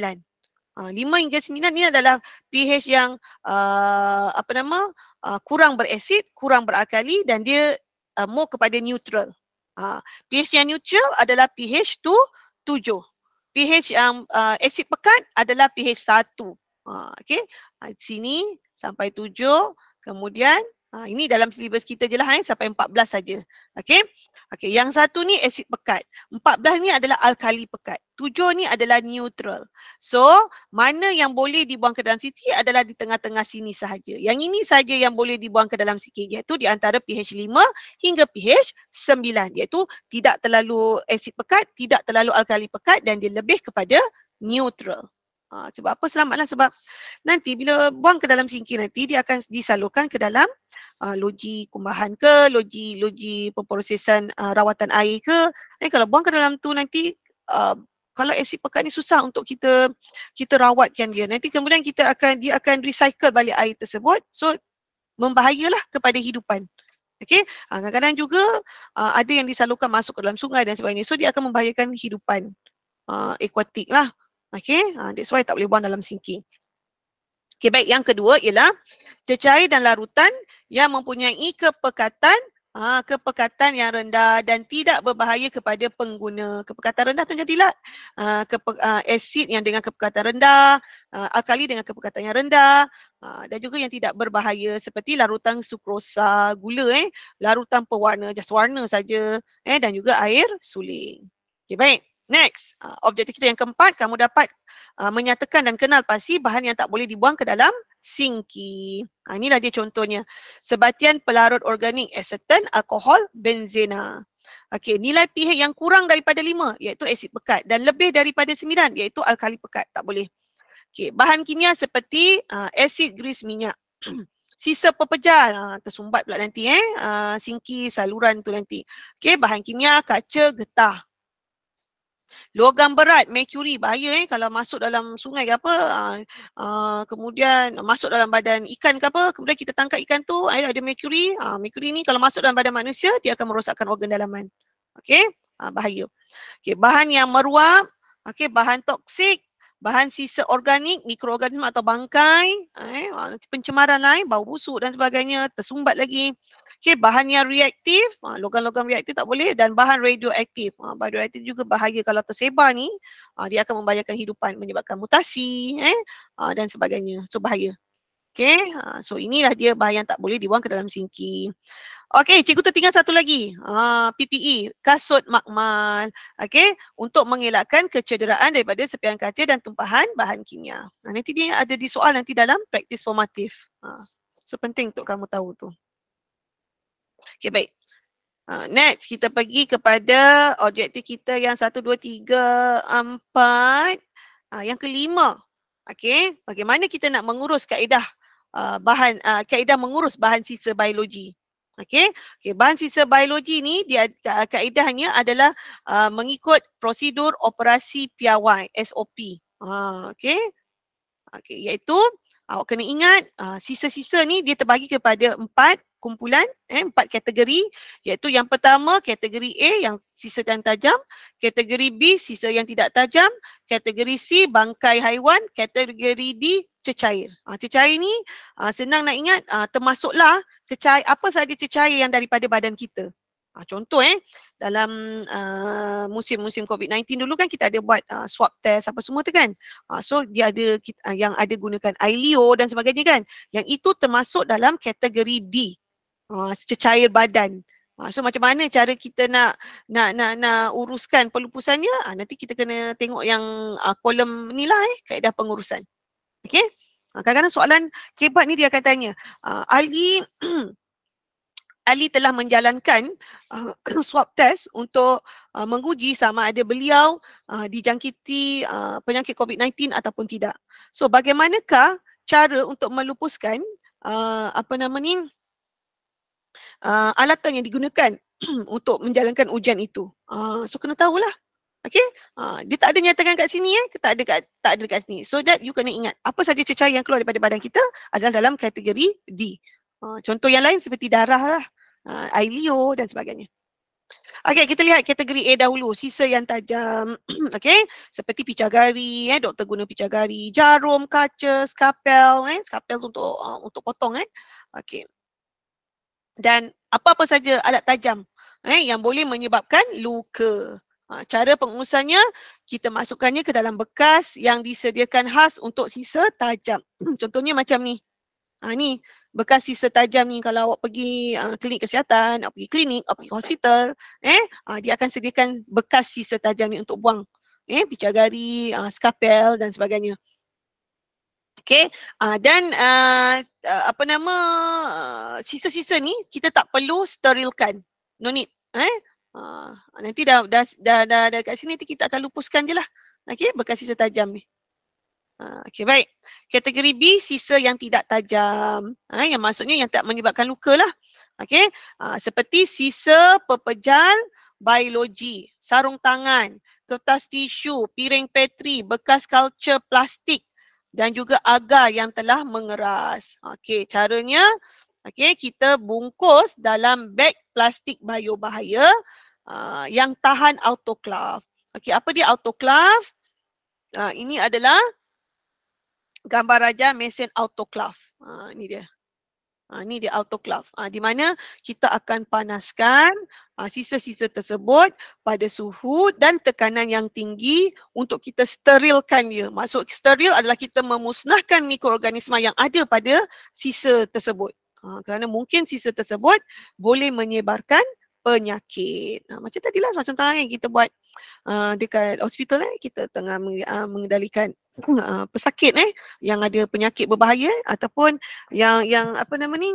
Speaker 1: Uh, 5 hingga 9 ni adalah pH yang uh, apa nama uh, kurang berasid, kurang beralkali dan dia uh, more kepada neutral. Uh, pH yang neutral adalah pH tu 7. pH yang uh, asid pekat adalah pH satu. Uh, okay, uh, sini sampai 7, kemudian Ha, ini dalam silibus kita je lah eh, sampai 14 saja. Okey. Okey, yang satu ni asid pekat. 14 ni adalah alkali pekat. 7 ni adalah neutral. So, mana yang boleh dibuang ke dalam CT adalah di tengah-tengah sini sahaja. Yang ini saja yang boleh dibuang ke dalam CT iaitu di antara pH 5 hingga pH 9 iaitu tidak terlalu asid pekat, tidak terlalu alkali pekat dan dia lebih kepada neutral. Ha, sebab apa selamatlah sebab nanti bila buang ke dalam singki nanti dia akan disalurkan ke dalam uh, loji kumbahan ke logi logi pemprosesan uh, ah, rawatan air ke eh, kalau buang ke dalam tu nanti uh, kalau asid pekat ni susah untuk kita kita rawatkan dia nanti kemudian kita akan dia akan recycle balik air tersebut so membahayalah kepada hidupan okay ha, kadang-kadang juga uh, ada yang disalurkan masuk ke dalam sungai dan sebagainya. So dia akan membahayakan hidupan uh, akuatik lah. Okay, uh, that's why tak boleh buang dalam sinki. Okay, baik. Yang kedua ialah cecair dan larutan yang mempunyai kepekatan Ha, kepekatan yang rendah dan tidak berbahaya kepada pengguna. Kepekatan rendah tu jadilah ha, kepe, ha, asid yang dengan kepekatan rendah, ha, alkali dengan kepekatan yang rendah ha, dan juga yang tidak berbahaya seperti larutan sukrosa, gula, eh, larutan pewarna, just warna saja eh, dan juga air suling. Okay, baik. Next, uh, objektif kita yang keempat, kamu dapat uh, menyatakan dan kenal pasti bahan yang tak boleh dibuang ke dalam sinki. Ha, inilah dia contohnya. Sebatian pelarut organik, acetan, alkohol, benzena. Okey, nilai pH yang kurang daripada 5 iaitu asid pekat dan lebih daripada 9 iaitu alkali pekat. Tak boleh. Okey, bahan kimia seperti uh, asid grease minyak. Sisa pepejal, uh, tersumbat pula nanti eh, uh, sinki saluran tu nanti. Okey, bahan kimia kaca getah. Logam berat, merkuri bahaya eh kalau masuk dalam sungai ke apa uh, uh, kemudian masuk dalam badan ikan ke apa, kemudian kita tangkap ikan tu air ada merkuri, uh, ah, mercury ni kalau masuk dalam badan manusia, dia akan merosakkan organ dalaman okey, uh, bahaya okay, bahan yang meruap okey, bahan toksik, bahan sisa organik, mikroorganisme atau bangkai eh, pencemaran lain, bau busuk dan sebagainya, tersumbat lagi Okey, bahan yang reaktif, ha, logam-logam reaktif tak boleh dan bahan radioaktif. Ha, bahan radioaktif juga bahaya kalau tersebar ni, ha, dia akan membahayakan hidupan, menyebabkan mutasi eh, dan sebagainya. So, bahaya. Okey, so inilah dia bahan yang tak boleh dibuang ke dalam sinki. Okey, cikgu tertinggal satu lagi. PPE, kasut makmal. Okey, untuk mengelakkan kecederaan daripada sepihan kaca dan tumpahan bahan kimia. nanti dia ada di soal nanti dalam praktis formatif. So, penting untuk kamu tahu tu. Okay baik. Uh, next kita pergi kepada objektif kita yang satu, dua, tiga, empat. Uh, yang kelima. okay Bagaimana kita nak mengurus kaedah uh, bahan, uh, kaedah mengurus bahan sisa biologi. okay Okay, bahan sisa biologi ni dia, kaedahnya adalah uh, mengikut prosedur operasi piawai SOP. Uh, okay Okey, iaitu awak kena ingat uh, sisa-sisa ni dia terbagi kepada empat kumpulan eh, empat kategori iaitu yang pertama kategori A yang sisa yang tajam, kategori B sisa yang tidak tajam, kategori C bangkai haiwan, kategori D cecair. Ha, cecair ni ha, senang nak ingat ha, termasuklah cecair apa saja cecair yang daripada badan kita. Ha, contoh eh dalam uh, musim-musim COVID-19 dulu kan kita ada buat uh, swab test apa semua tu kan. Uh, so dia ada uh, yang ada gunakan ILEO dan sebagainya kan. Yang itu termasuk dalam kategori D. Ah, secair badan. Ha, so macam mana cara kita nak nak nak nak uruskan pelupusannya? Ha, nanti kita kena tengok yang uh, kolom ni lah eh, kaedah pengurusan. Okay? Ha, kadang-kadang soalan kebat ni dia akan tanya, uh, Ali Ali telah menjalankan uh, swab test untuk uh, menguji sama ada beliau uh, dijangkiti uh, penyakit COVID-19 ataupun tidak. So bagaimanakah cara untuk melupuskan uh, apa nama ni uh, uh, alatan yang digunakan untuk menjalankan ujian itu. Uh, so kena tahulah. Okay. Uh, dia tak ada nyatakan kat sini eh. Tak ada kat, tak ada kat sini. So that you kena ingat. Apa saja cecair yang keluar daripada badan kita adalah dalam kategori D. Uh, contoh yang lain seperti darah lah. Uh, air liur dan sebagainya. Okay, kita lihat kategori A dahulu. Sisa yang tajam. okay. Seperti picah gari. Eh. Doktor guna picah gari. Jarum, kaca, skapel. Eh. Skapel untuk uh, untuk potong. Eh. Okay dan apa-apa saja alat tajam eh, yang boleh menyebabkan luka. Ha, cara pengurusannya, kita masukkannya ke dalam bekas yang disediakan khas untuk sisa tajam. Contohnya macam ni. Ha, ni bekas sisa tajam ni kalau awak pergi uh, klinik kesihatan, awak pergi klinik, awak pergi hospital, eh, uh, dia akan sediakan bekas sisa tajam ni untuk buang. Eh, picagari, uh, ha, skapel dan sebagainya. Okay. Uh, ah, dan uh, uh, apa nama uh, sisa-sisa ni kita tak perlu sterilkan. No need. Eh? Uh, nanti dah dah dah dah, dah kat sini nanti kita akan lupuskan je lah. Okay, bekas sisa tajam ni. Uh, okay, baik. Kategori B, sisa yang tidak tajam. Uh, yang maksudnya yang tak menyebabkan luka lah. Okay, uh, seperti sisa pepejal biologi, sarung tangan, kertas tisu, piring petri, bekas culture plastik, dan juga agar yang telah mengeras. Okey, caranya okey kita bungkus dalam beg plastik biobahaya uh, yang tahan autoclave. Okey, apa dia autoclave? Uh, ini adalah gambar raja mesin autoclave. Uh, ini dia. Ha, ini dia autoclave. Ha, di mana kita akan panaskan ha, sisa-sisa tersebut pada suhu dan tekanan yang tinggi untuk kita sterilkan dia. Maksud steril adalah kita memusnahkan mikroorganisma yang ada pada sisa tersebut. Ha, kerana mungkin sisa tersebut boleh menyebarkan penyakit. Ha, macam tadilah macam tangan yang kita buat Ah, dekat hospital eh kita tengah ah, mengendalikan uh, pesakit eh yang ada penyakit berbahaya ataupun yang yang apa nama ni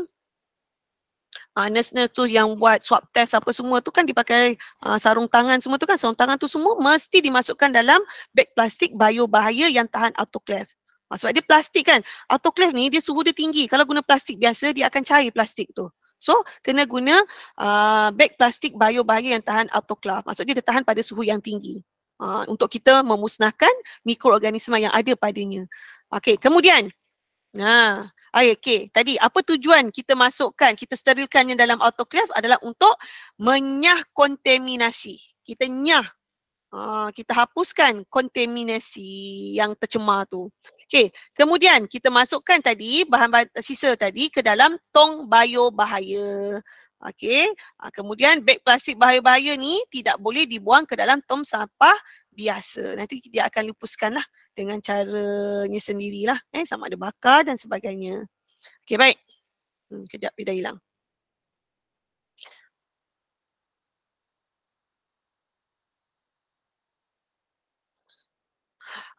Speaker 1: uh, nurse-nurse tu yang buat swab test apa semua tu kan dipakai uh, sarung tangan semua tu kan sarung tangan tu semua mesti dimasukkan dalam beg plastik bio-bahaya yang tahan autoclave sebab dia plastik kan, autoclave ni dia suhu dia tinggi. Kalau guna plastik biasa dia akan cair plastik tu. So, kena guna uh, beg plastik biobahaya yang tahan autoclave. Maksudnya dia tahan pada suhu yang tinggi. Uh, untuk kita memusnahkan mikroorganisma yang ada padanya. Okey, kemudian. Nah, uh, okey. Tadi apa tujuan kita masukkan, kita sterilkannya dalam autoclave adalah untuk menyah kontaminasi. Kita nyah uh, kita hapuskan kontaminasi yang tercemar tu. Okey, kemudian kita masukkan tadi bahan-bahan eh, sisa tadi ke dalam tong bahaya. Okey, uh, kemudian beg plastik bahaya-bahaya ni tidak boleh dibuang ke dalam tong sampah biasa. Nanti dia akan lupuskan lah dengan caranya sendirilah. Eh, sama ada bakar dan sebagainya. Okey, baik. Hmm, kejap dia dah hilang.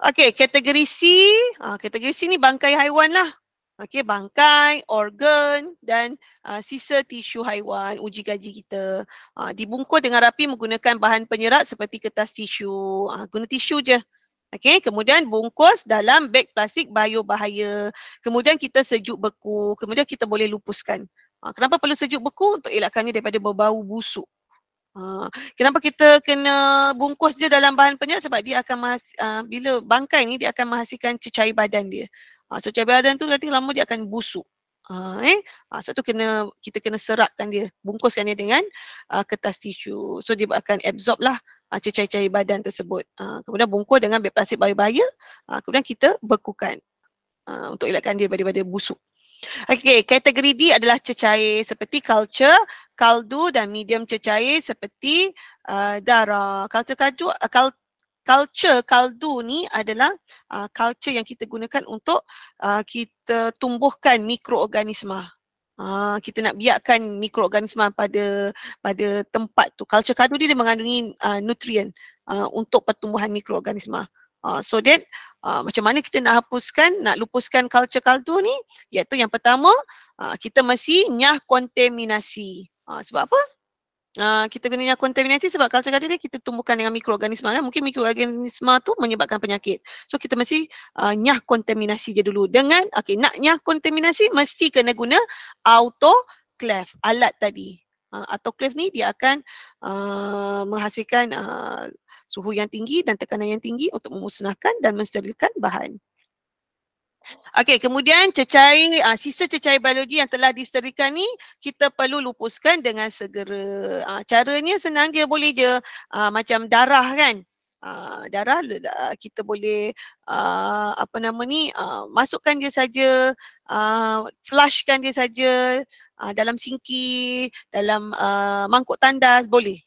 Speaker 1: Okay, kategori C. Uh, kategori C ni bangkai haiwan lah. Okay, bangkai, organ dan uh, sisa tisu haiwan uji gaji kita. Uh, dibungkus dengan rapi menggunakan bahan penyerap seperti kertas tisu. Uh, guna tisu je. Okay, kemudian bungkus dalam beg plastik bio-bahaya. Kemudian kita sejuk beku. Kemudian kita boleh lupuskan. Uh, kenapa perlu sejuk beku? Untuk elakkannya daripada berbau busuk. Ha, kenapa kita kena bungkus dia dalam bahan penyel, sebab dia akan uh, bila bangkai ni dia akan menghasilkan cecair badan dia. Ha, so cecair badan tu nanti lama dia akan busuk. Ha, eh? Ha, so tu kena kita kena serapkan dia, bungkuskan dia dengan uh, kertas tisu. So dia akan absorb lah uh, cecair-cecair badan tersebut. Ha, kemudian bungkus dengan beg plastik bahaya-bahaya. Ha, kemudian kita bekukan uh, untuk elakkan dia daripada busuk. Okay, kategori D adalah cecair seperti culture, kaldu dan medium cecair seperti uh, darah. Kaldu, kaldu, uh, kaldu culture kaldu ni adalah uh, culture yang kita gunakan untuk uh, kita tumbuhkan mikroorganisma. Uh, kita nak biarkan mikroorganisma pada pada tempat tu. Culture kaldu ni dia mengandungi uh, nutrien uh, untuk pertumbuhan mikroorganisma. Uh, so then, uh, macam mana kita nak hapuskan, nak lupuskan culture kaldu ni? Iaitu yang pertama, uh, kita mesti nyah kontaminasi. Ha, sebab apa? Uh, kita kena kontaminasi sebab kalau cakap tadi kita tumbuhkan dengan mikroorganisma kan mungkin mikroorganisma tu menyebabkan penyakit so kita mesti uh, nyah kontaminasi je dulu dengan okay nak nyah kontaminasi mesti kena guna autoclave alat tadi uh, autoclave ni dia akan uh, menghasilkan uh, suhu yang tinggi dan tekanan yang tinggi untuk memusnahkan dan mensterilkan bahan Okey, kemudian cecair uh, sisa cecair biologi yang telah diserikan ni kita perlu lupuskan dengan segera. Uh, caranya senang je boleh je uh, macam darah kan. Uh, darah kita boleh uh, apa nama ni uh, masukkan dia saja uh, flushkan dia saja uh, dalam sinki dalam uh, mangkuk tandas boleh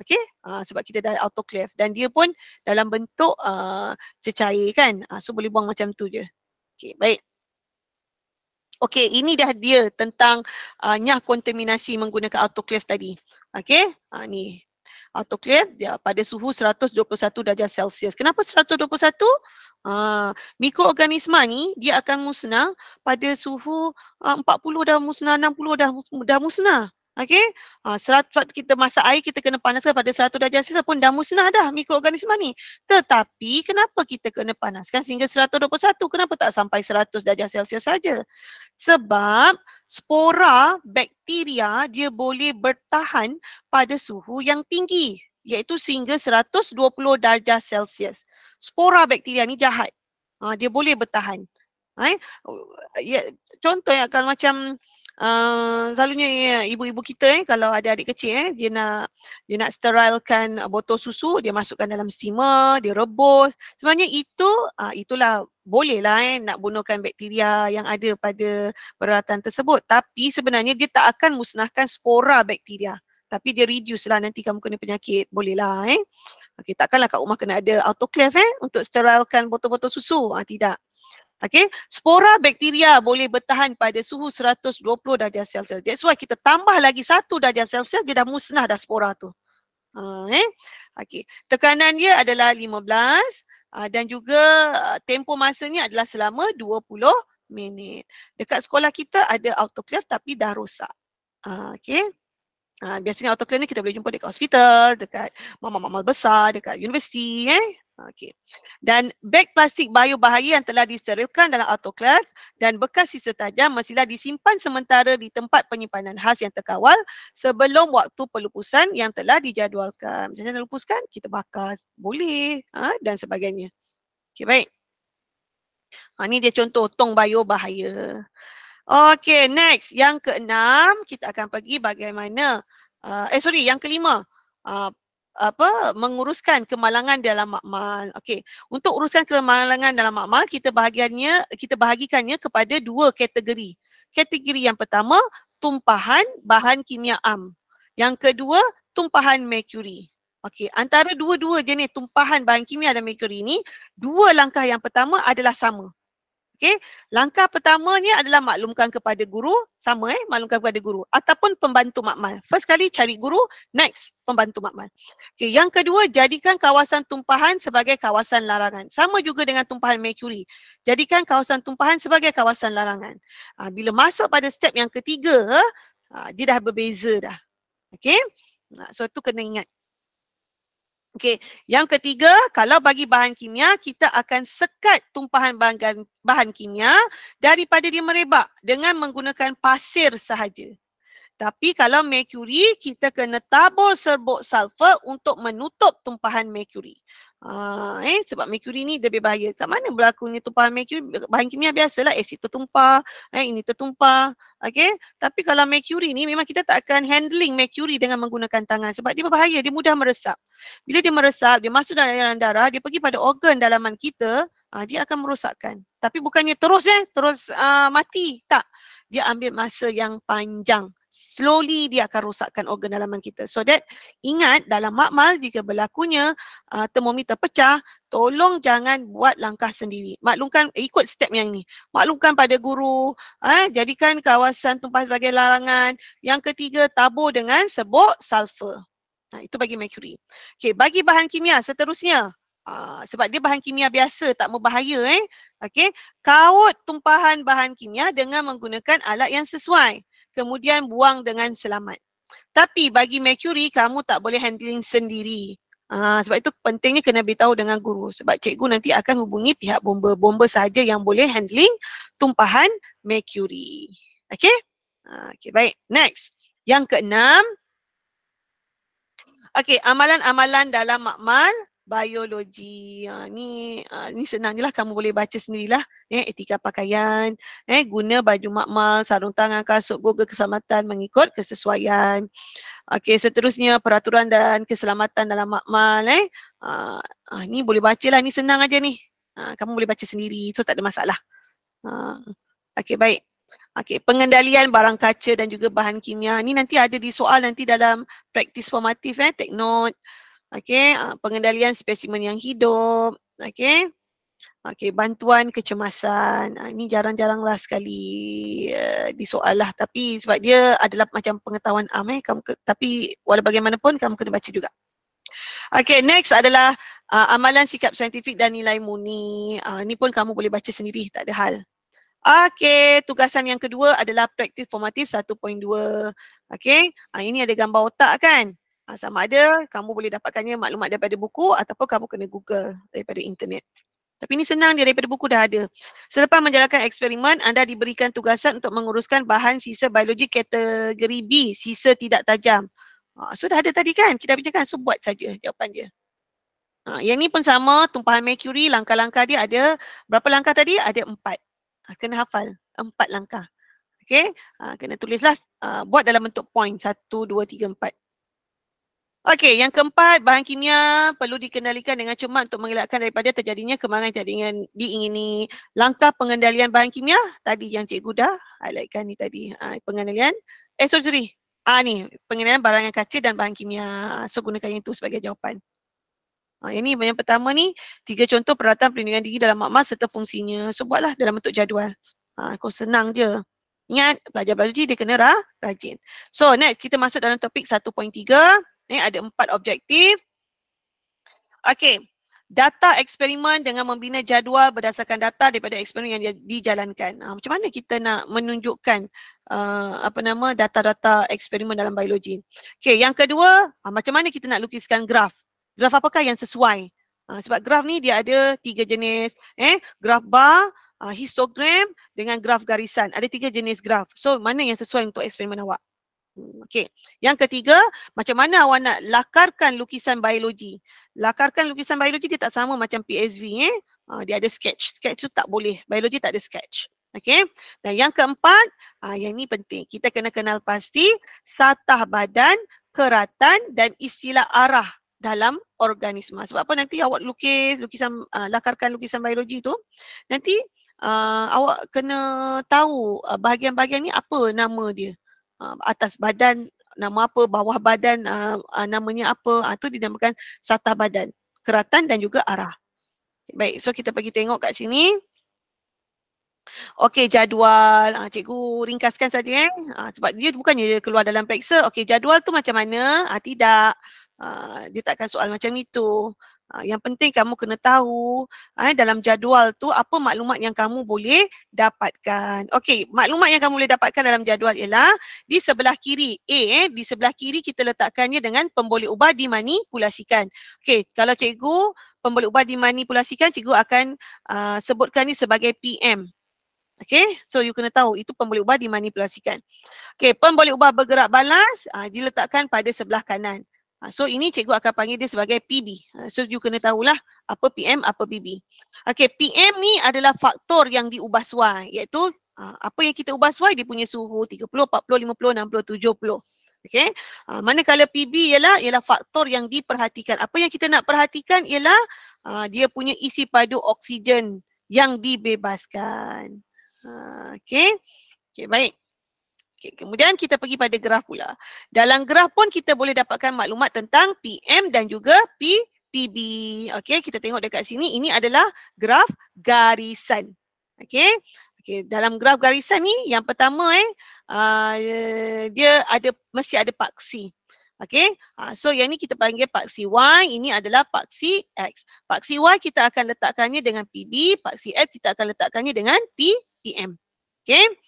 Speaker 1: okey uh, sebab kita dah autoclave dan dia pun dalam bentuk uh, cecair kan uh, so boleh buang macam tu je Okey, baik. Okey, ini dah dia tentang uh, nyah kontaminasi menggunakan autoclave tadi. Okey, ha, ni. Autoclave dia pada suhu 121 darjah Celsius. Kenapa 121? Uh, ha, mikroorganisma ni dia akan musnah pada suhu uh, 40 dah musnah, 60 dah, dah musnah. Okey, ha, ah, serat kita masak air kita kena panaskan pada 100 darjah Celsius pun dah musnah dah mikroorganisma ni. Tetapi kenapa kita kena panaskan sehingga 121? Kenapa tak sampai 100 darjah Celsius saja? Sebab spora bakteria dia boleh bertahan pada suhu yang tinggi iaitu sehingga 120 darjah Celsius. Spora bakteria ni jahat. Ha, dia boleh bertahan. Ha, ya, contoh yang akan macam Ah, selalunya ya, ibu-ibu ya, kita eh, kalau ada adik kecil eh, dia nak dia nak sterilkan botol susu dia masukkan dalam steamer dia rebus sebenarnya itu uh, itulah boleh lah eh, nak bunuhkan bakteria yang ada pada peralatan tersebut tapi sebenarnya dia tak akan musnahkan spora bakteria tapi dia reduce lah nanti kamu kena penyakit boleh lah eh Okey, takkanlah kat rumah kena ada autoclave eh untuk sterilkan botol-botol susu. Ah, tidak. Okay, spora bakteria boleh bertahan pada suhu 120 darjah Celsius. That's why kita tambah lagi satu darjah Celsius, dia dah musnah dah spora tu. Uh, eh? Okay, tekanan dia adalah 15 uh, ah, dan juga ah, tempo masa masanya adalah selama 20 minit. Dekat sekolah kita ada autoclave tapi dah rosak. Uh, ah, okay. Uh, biasanya autoclave ni kita boleh jumpa dekat hospital, dekat mama-mama besar, dekat universiti. Eh? Okey. Dan beg plastik bahaya yang telah diserilkan dalam autoclave dan bekas sisa tajam mestilah disimpan sementara di tempat penyimpanan khas yang terkawal sebelum waktu pelupusan yang telah dijadualkan. Macam mana lupuskan? Kita bakar. Boleh. Ha? Dan sebagainya. Okey, baik. Ha, ini dia contoh tong bahaya. Okey, next. Yang keenam, kita akan pergi bagaimana. Uh, eh, sorry. Yang kelima. Uh, apa menguruskan kemalangan dalam makmal. Okey, untuk uruskan kemalangan dalam makmal kita bahagiannya kita bahagikannya kepada dua kategori. Kategori yang pertama tumpahan bahan kimia am. Yang kedua tumpahan merkuri. Okey, antara dua-dua jenis tumpahan bahan kimia dan merkuri ini, dua langkah yang pertama adalah sama. Okey, langkah pertamanya adalah maklumkan kepada guru, sama eh, maklumkan kepada guru ataupun pembantu makmal. First kali cari guru, next pembantu makmal. Okey, yang kedua jadikan kawasan tumpahan sebagai kawasan larangan. Sama juga dengan tumpahan mercury. Jadikan kawasan tumpahan sebagai kawasan larangan. Ha, bila masuk pada step yang ketiga, ha, dia dah berbeza dah. Okey. So tu kena ingat. Okey, yang ketiga, kalau bagi bahan kimia, kita akan sekat tumpahan bahan, bahan kimia daripada dia merebak dengan menggunakan pasir sahaja. Tapi kalau merkuri, kita kena tabur serbuk sulfur untuk menutup tumpahan merkuri. Uh, eh sebab mercury ni lebih bahaya. Kat mana berlakunya tumpahan mercury? Bahan kimia biasalah asid tertumpah, eh ini tertumpah. Okey. Tapi kalau mercury ni memang kita tak akan handling mercury dengan menggunakan tangan sebab dia berbahaya, dia mudah meresap. Bila dia meresap, dia masuk dalam aliran darah, dia pergi pada organ dalaman kita, uh, dia akan merosakkan. Tapi bukannya terus eh, ah, terus uh, mati. Tak. Dia ambil masa yang panjang slowly dia akan rosakkan organ dalaman kita. So that ingat dalam makmal jika berlakunya uh, termometer pecah, tolong jangan buat langkah sendiri. Maklumkan eh, ikut step yang ni. Maklumkan pada guru, eh, jadikan kawasan tumpah sebagai larangan. Yang ketiga tabur dengan sebok sulfur. Nah, itu bagi mercury. Okay, bagi bahan kimia seterusnya. Uh, sebab dia bahan kimia biasa tak berbahaya eh. Okey, kaut tumpahan bahan kimia dengan menggunakan alat yang sesuai kemudian buang dengan selamat. Tapi bagi Mercury, kamu tak boleh handling sendiri. Ha, sebab itu pentingnya kena beritahu dengan guru. Sebab cikgu nanti akan hubungi pihak bomba. Bomba saja yang boleh handling tumpahan Mercury. Okay? Ha, ah, okay, baik. Next. Yang keenam. Okay, amalan-amalan dalam makmal biologi ha, ni ha, ni senang je lah kamu boleh baca sendirilah eh, etika pakaian eh, guna baju makmal sarung tangan kasut google keselamatan mengikut kesesuaian okey seterusnya peraturan dan keselamatan dalam makmal eh ha, ha, ni boleh baca lah ni senang aja ni ha, kamu boleh baca sendiri so tak ada masalah ha, okey baik Okey, pengendalian barang kaca dan juga bahan kimia. ni nanti ada di soal nanti dalam praktis formatif eh, take note. Okey, ah, pengendalian spesimen yang hidup. Okey. Okey, bantuan kecemasan. Ah, ini jarang-jaranglah sekali uh, eh, disoal lah. Tapi sebab dia adalah macam pengetahuan am eh. Kamu tapi walau bagaimanapun kamu kena baca juga. Okey, next adalah uh, amalan sikap saintifik dan nilai muni. Uh, ini pun kamu boleh baca sendiri, tak ada hal. Okey, tugasan yang kedua adalah praktis formatif 1.2. Okey, uh, ini ada gambar otak kan? Uh, sama ada kamu boleh dapatkannya maklumat daripada buku ataupun kamu kena google daripada internet. Tapi ini senang dia daripada buku dah ada. Selepas menjalankan eksperimen, anda diberikan tugasan untuk menguruskan bahan sisa biologi kategori B, sisa tidak tajam. Uh, so dah ada tadi kan? Kita bincangkan. So buat saja jawapan dia. Uh, yang ni pun sama, tumpahan merkuri, langkah-langkah dia ada. Berapa langkah tadi? Ada empat. Uh, kena hafal. Empat langkah. Okay, uh, kena tulislah. Uh, buat dalam bentuk point. Satu, dua, tiga, empat. Okey, yang keempat, bahan kimia perlu dikendalikan dengan cermat untuk mengelakkan daripada terjadinya kemarahan yang tidak diingini. Langkah pengendalian bahan kimia, tadi yang cikgu dah highlightkan ni tadi. Ha, pengendalian, eh sorry, ha, ni pengendalian barangan kaca dan bahan kimia. Ha, so gunakan itu sebagai jawapan. Ha, ini yang pertama ni, tiga contoh peralatan perlindungan diri dalam makmal serta fungsinya. So buatlah dalam bentuk jadual. Ha, kau senang je. Ingat, belajar biologi dia kena rajin. So next, kita masuk dalam topik 1.3. Ni eh, ada empat objektif. Okey. Data eksperimen dengan membina jadual berdasarkan data daripada eksperimen yang dijalankan. Ha, macam mana kita nak menunjukkan uh, apa nama data-data eksperimen dalam biologi. Okey, yang kedua, ha, macam mana kita nak lukiskan graf. Graf apakah yang sesuai? Ha, sebab graf ni dia ada tiga jenis. Eh, graf bar, histogram dengan graf garisan. Ada tiga jenis graf. So, mana yang sesuai untuk eksperimen awak? Hmm, okey. Yang ketiga, macam mana awak nak lakarkan lukisan biologi? Lakarkan lukisan biologi dia tak sama macam PSV eh. Ha, dia ada sketch. Sketch tu tak boleh. Biologi tak ada sketch. Okey. Dan yang keempat, ha, yang ni penting. Kita kena kenal pasti satah badan, keratan dan istilah arah dalam organisma. Sebab apa nanti awak lukis, lukisan uh, lakarkan lukisan biologi tu, nanti uh, awak kena tahu uh, bahagian-bahagian ni apa nama dia uh, atas badan nama apa, bawah badan uh, uh, namanya apa, itu uh, dinamakan sata badan, keratan dan juga arah. Baik, so kita pergi tengok kat sini. Okey, jadual. Uh, cikgu ringkaskan saja. Eh? Uh, sebab dia bukannya dia keluar dalam periksa. Okey, jadual tu macam mana? Uh, tidak. Uh, dia takkan soal macam itu. Ah, yang penting kamu kena tahu eh, dalam jadual tu apa maklumat yang kamu boleh dapatkan. Okey, maklumat yang kamu boleh dapatkan dalam jadual ialah di sebelah kiri A, eh, di sebelah kiri kita letakkannya dengan pemboleh ubah dimanipulasikan. Okey, kalau cikgu pemboleh ubah dimanipulasikan, cikgu akan uh, sebutkan ni sebagai PM. Okay, so you kena tahu itu pemboleh ubah dimanipulasikan. Okay, pemboleh ubah bergerak balas uh, diletakkan pada sebelah kanan. Ah, so ini cikgu akan panggil dia sebagai PB. Ah, so you kena tahulah apa PM, apa PB. Okay, PM ni adalah faktor yang diubah suai iaitu ah, apa yang kita ubah suai dia punya suhu 30, 40, 50, 60, 70. Okay, ha, manakala PB ialah, ialah faktor yang diperhatikan. Apa yang kita nak perhatikan ialah ha, dia punya isi padu oksigen yang dibebaskan. Ha, okay, okay baik. Okay, kemudian kita pergi pada graf pula. Dalam graf pun kita boleh dapatkan maklumat tentang PM dan juga P PB. Okey, kita tengok dekat sini. Ini adalah graf garisan. Okey. Okey, dalam graf garisan ni yang pertama eh uh, dia ada mesti ada paksi. Okey. Uh, so yang ni kita panggil paksi Y, ini adalah paksi X. Paksi Y kita akan letakkannya dengan PB, paksi X kita akan letakkannya dengan P PM. Okey.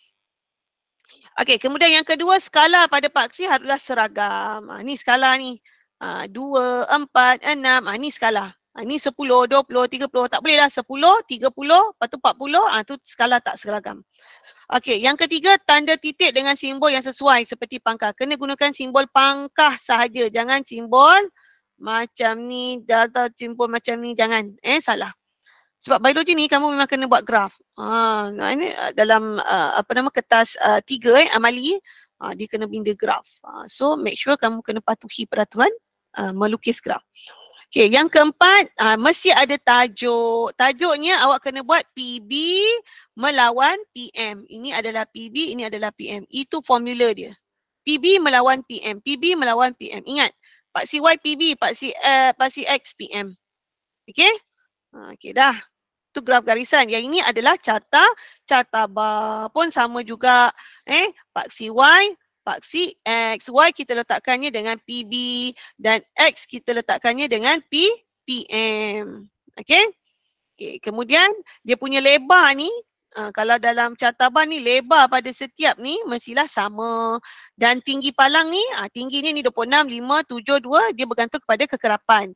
Speaker 1: Okey, kemudian yang kedua skala pada paksi haruslah seragam. Ha, skala ni. Ha, dua, empat, enam. Ha, ni skala. Ha, ni sepuluh, dua puluh, tiga puluh. Tak bolehlah. Sepuluh, tiga puluh, lepas tu empat puluh. Ha, skala tak seragam. Okey, yang ketiga tanda titik dengan simbol yang sesuai seperti pangkah. Kena gunakan simbol pangkah sahaja. Jangan simbol macam ni, data simbol macam ni. Jangan. Eh, salah sebab biologi ni kamu memang kena buat graf. Ha, ah, ini eh, dalam uh, apa nama kertas uh, tiga eh amali uh, dia kena benda graf. Uh, ha, so make sure kamu kena patuhi peraturan uh, melukis graf. Okay, yang keempat uh, mesti ada tajuk. Tajuknya awak kena buat PB melawan PM. Ini adalah PB, ini adalah PM. Itu formula dia. PB melawan PM, PB melawan PM. Ingat, paksi Y PB, paksi, uh, paksi X PM. Okay? Ha, okay dah satu graf garisan. Yang ini adalah carta carta bar pun sama juga eh paksi y paksi x y kita letakkannya dengan pb dan x kita letakkannya dengan p pm okey okey kemudian dia punya lebar ni uh, kalau dalam carta bar ni lebar pada setiap ni mestilah sama dan tinggi palang ni uh, ha, tingginya ni 26 5 7 2 dia bergantung kepada kekerapan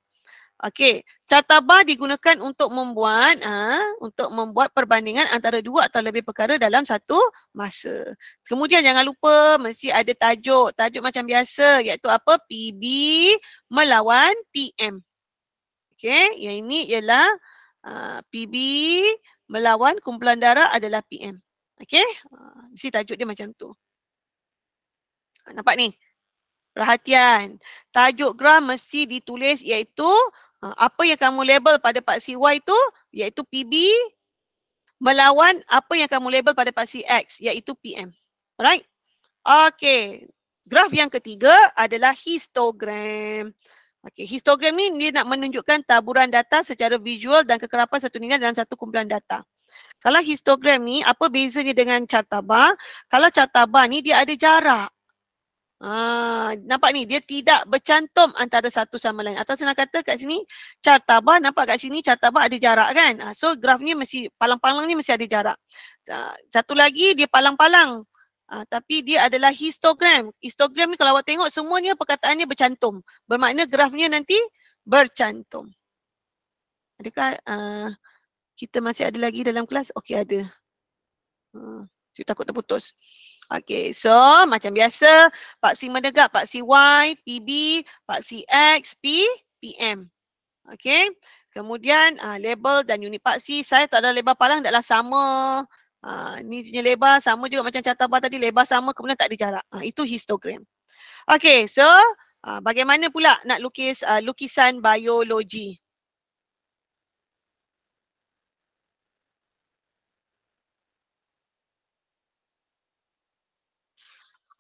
Speaker 1: Okey, catabah digunakan untuk membuat uh, untuk membuat perbandingan antara dua atau lebih perkara dalam satu masa. Kemudian jangan lupa mesti ada tajuk, tajuk macam biasa iaitu apa? PB melawan PM. Okey, yang ini ialah uh, ha, PB melawan kumpulan darah adalah PM. Okey, uh, mesti tajuk dia macam tu. Nampak ni? Perhatian, tajuk gram mesti ditulis iaitu Ha, apa yang kamu label pada paksi Y itu iaitu PB melawan apa yang kamu label pada paksi X iaitu PM. Alright? Okay. Graf yang ketiga adalah histogram. Okay, histogram ni dia nak menunjukkan taburan data secara visual dan kekerapan satu nilai dalam satu kumpulan data. Kalau histogram ni apa bezanya dengan carta bar? Kalau carta bar ni dia ada jarak. Ah, nampak ni dia tidak bercantum antara satu sama lain. Atau saya kata kat sini carta bar nampak kat sini carta bar ada jarak kan. Ah, so graf ni mesti palang-palang ni mesti ada jarak. Ah, satu lagi dia palang-palang. Ah, tapi dia adalah histogram. Histogram ni kalau awak tengok semuanya perkataannya bercantum. Bermakna grafnya nanti bercantum. Adakah uh, kita masih ada lagi dalam kelas? Okey ada. Hmm, uh, takut terputus. Okay, so macam biasa, paksi mendegak, paksi Y, PB, paksi X, P, PM. Okay, kemudian uh, label dan unit paksi, saya tak ada lebar palang, adalah sama. Uh, ni punya lebar, sama juga macam catabah tadi, lebar sama, kemudian tak ada jarak. Uh, itu histogram. Okay, so uh, bagaimana pula nak lukis uh, lukisan biologi?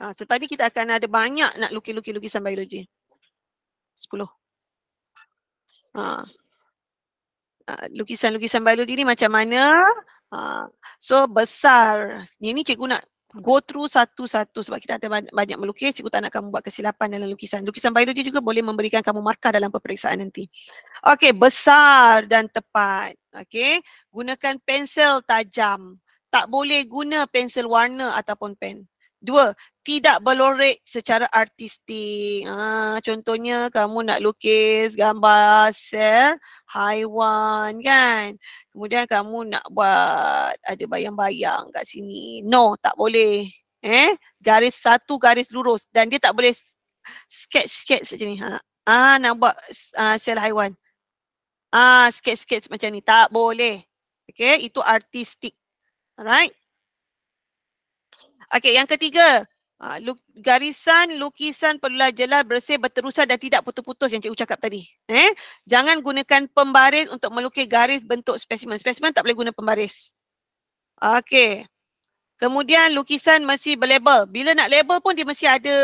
Speaker 1: Ha, selepas ni kita akan ada banyak nak lukis-lukis-lukisan biologi. Sepuluh. Ha. ha lukisan-lukisan biologi ni macam mana? Ha. So besar. Ini cikgu nak go through satu-satu sebab kita ada banyak melukis. Cikgu tak nak kamu buat kesilapan dalam lukisan. Lukisan biologi juga boleh memberikan kamu markah dalam peperiksaan nanti. Okey, besar dan tepat. Okey, gunakan pensel tajam. Tak boleh guna pensel warna ataupun pen. Dua, tidak berlorek secara artistik. Ha, contohnya kamu nak lukis gambar sel haiwan kan. Kemudian kamu nak buat ada bayang-bayang kat sini. No, tak boleh. Eh, garis satu garis lurus dan dia tak boleh sketch-sketch macam ni. Ha. Ah, nak buat uh, sel haiwan. Ah, ha, sketch-sketch macam ni tak boleh. Okay, itu artistik. Alright. Okay, yang ketiga, Ah, garisan lukisan perlulah jelas bersih berterusan dan tidak putus-putus yang cikgu cakap tadi. Eh? Jangan gunakan pembaris untuk melukis garis bentuk spesimen. Spesimen tak boleh guna pembaris. Okey. Kemudian lukisan mesti berlabel. Bila nak label pun dia mesti ada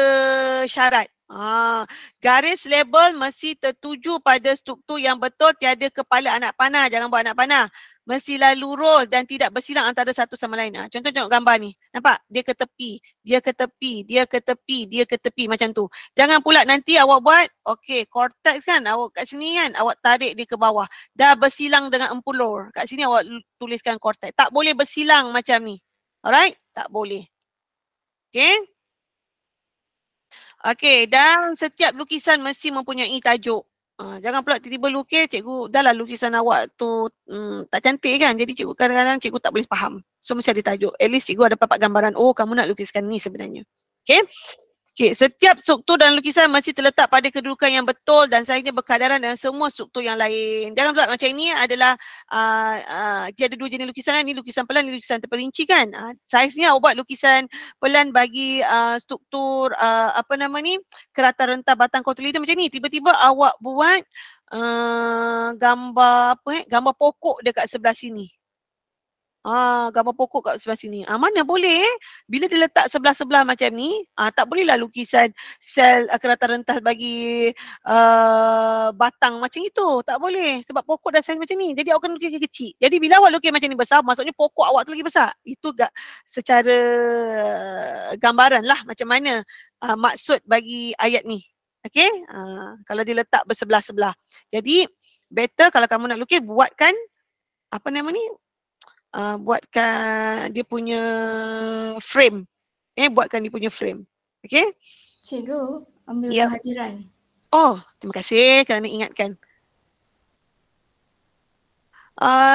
Speaker 1: syarat. Ah, garis label mesti tertuju pada struktur yang betul tiada kepala anak panah. Jangan buat anak panah mestilah lurus dan tidak bersilang antara satu sama lain. Ha, contoh tengok gambar ni. Nampak? Dia ke tepi, dia ke tepi, dia ke tepi, dia ke tepi macam tu. Jangan pula nanti awak buat, okey, cortex kan awak kat sini kan, awak tarik dia ke bawah. Dah bersilang dengan empulur. Kat sini awak tuliskan cortex. Tak boleh bersilang macam ni. Alright? Tak boleh. Okey? Okey, dan setiap lukisan mesti mempunyai tajuk. Ah, jangan pula tiba-tiba lukis, cikgu dah lah lukisan awak tu hmm, tak cantik kan. Jadi cikgu kadang-kadang cikgu tak boleh faham. So mesti ada tajuk. At least cikgu ada dapat gambaran, oh kamu nak lukiskan ni sebenarnya. Okay. Okey, setiap struktur dan lukisan mesti terletak pada kedudukan yang betul dan sebenarnya berkadaran dengan semua struktur yang lain. Jangan buat macam ini adalah uh, ah, uh, ah, dia ada dua jenis lukisan, ini lah. lukisan pelan, ini lukisan terperinci kan. Uh, ah, saiznya awak buat lukisan pelan bagi uh, struktur uh, apa nama ni, kerata rentah batang itu macam ni. Tiba-tiba awak buat uh, gambar apa eh, gambar pokok dekat sebelah sini. Ah, gambar pokok kat sebelah sini. Ah, mana boleh eh? Bila dia letak sebelah-sebelah macam ni, ah, tak bolehlah lukisan sel ah, kereta rentas bagi uh, batang macam itu. Tak boleh. Sebab pokok dah saiz macam ni. Jadi awak kena lukis kecil. Jadi bila awak lukis macam ni besar, maksudnya pokok awak tu lagi besar. Itu gak secara gambaran lah macam mana ah, maksud bagi ayat ni. Okay? Ah, kalau dia letak bersebelah-sebelah. Jadi, better kalau kamu nak lukis, buatkan apa nama ni? Uh, buatkan dia punya frame. Eh buatkan dia punya frame. Okey. Cikgu ambil yep. Ya. kehadiran. Oh, terima kasih kerana ingatkan.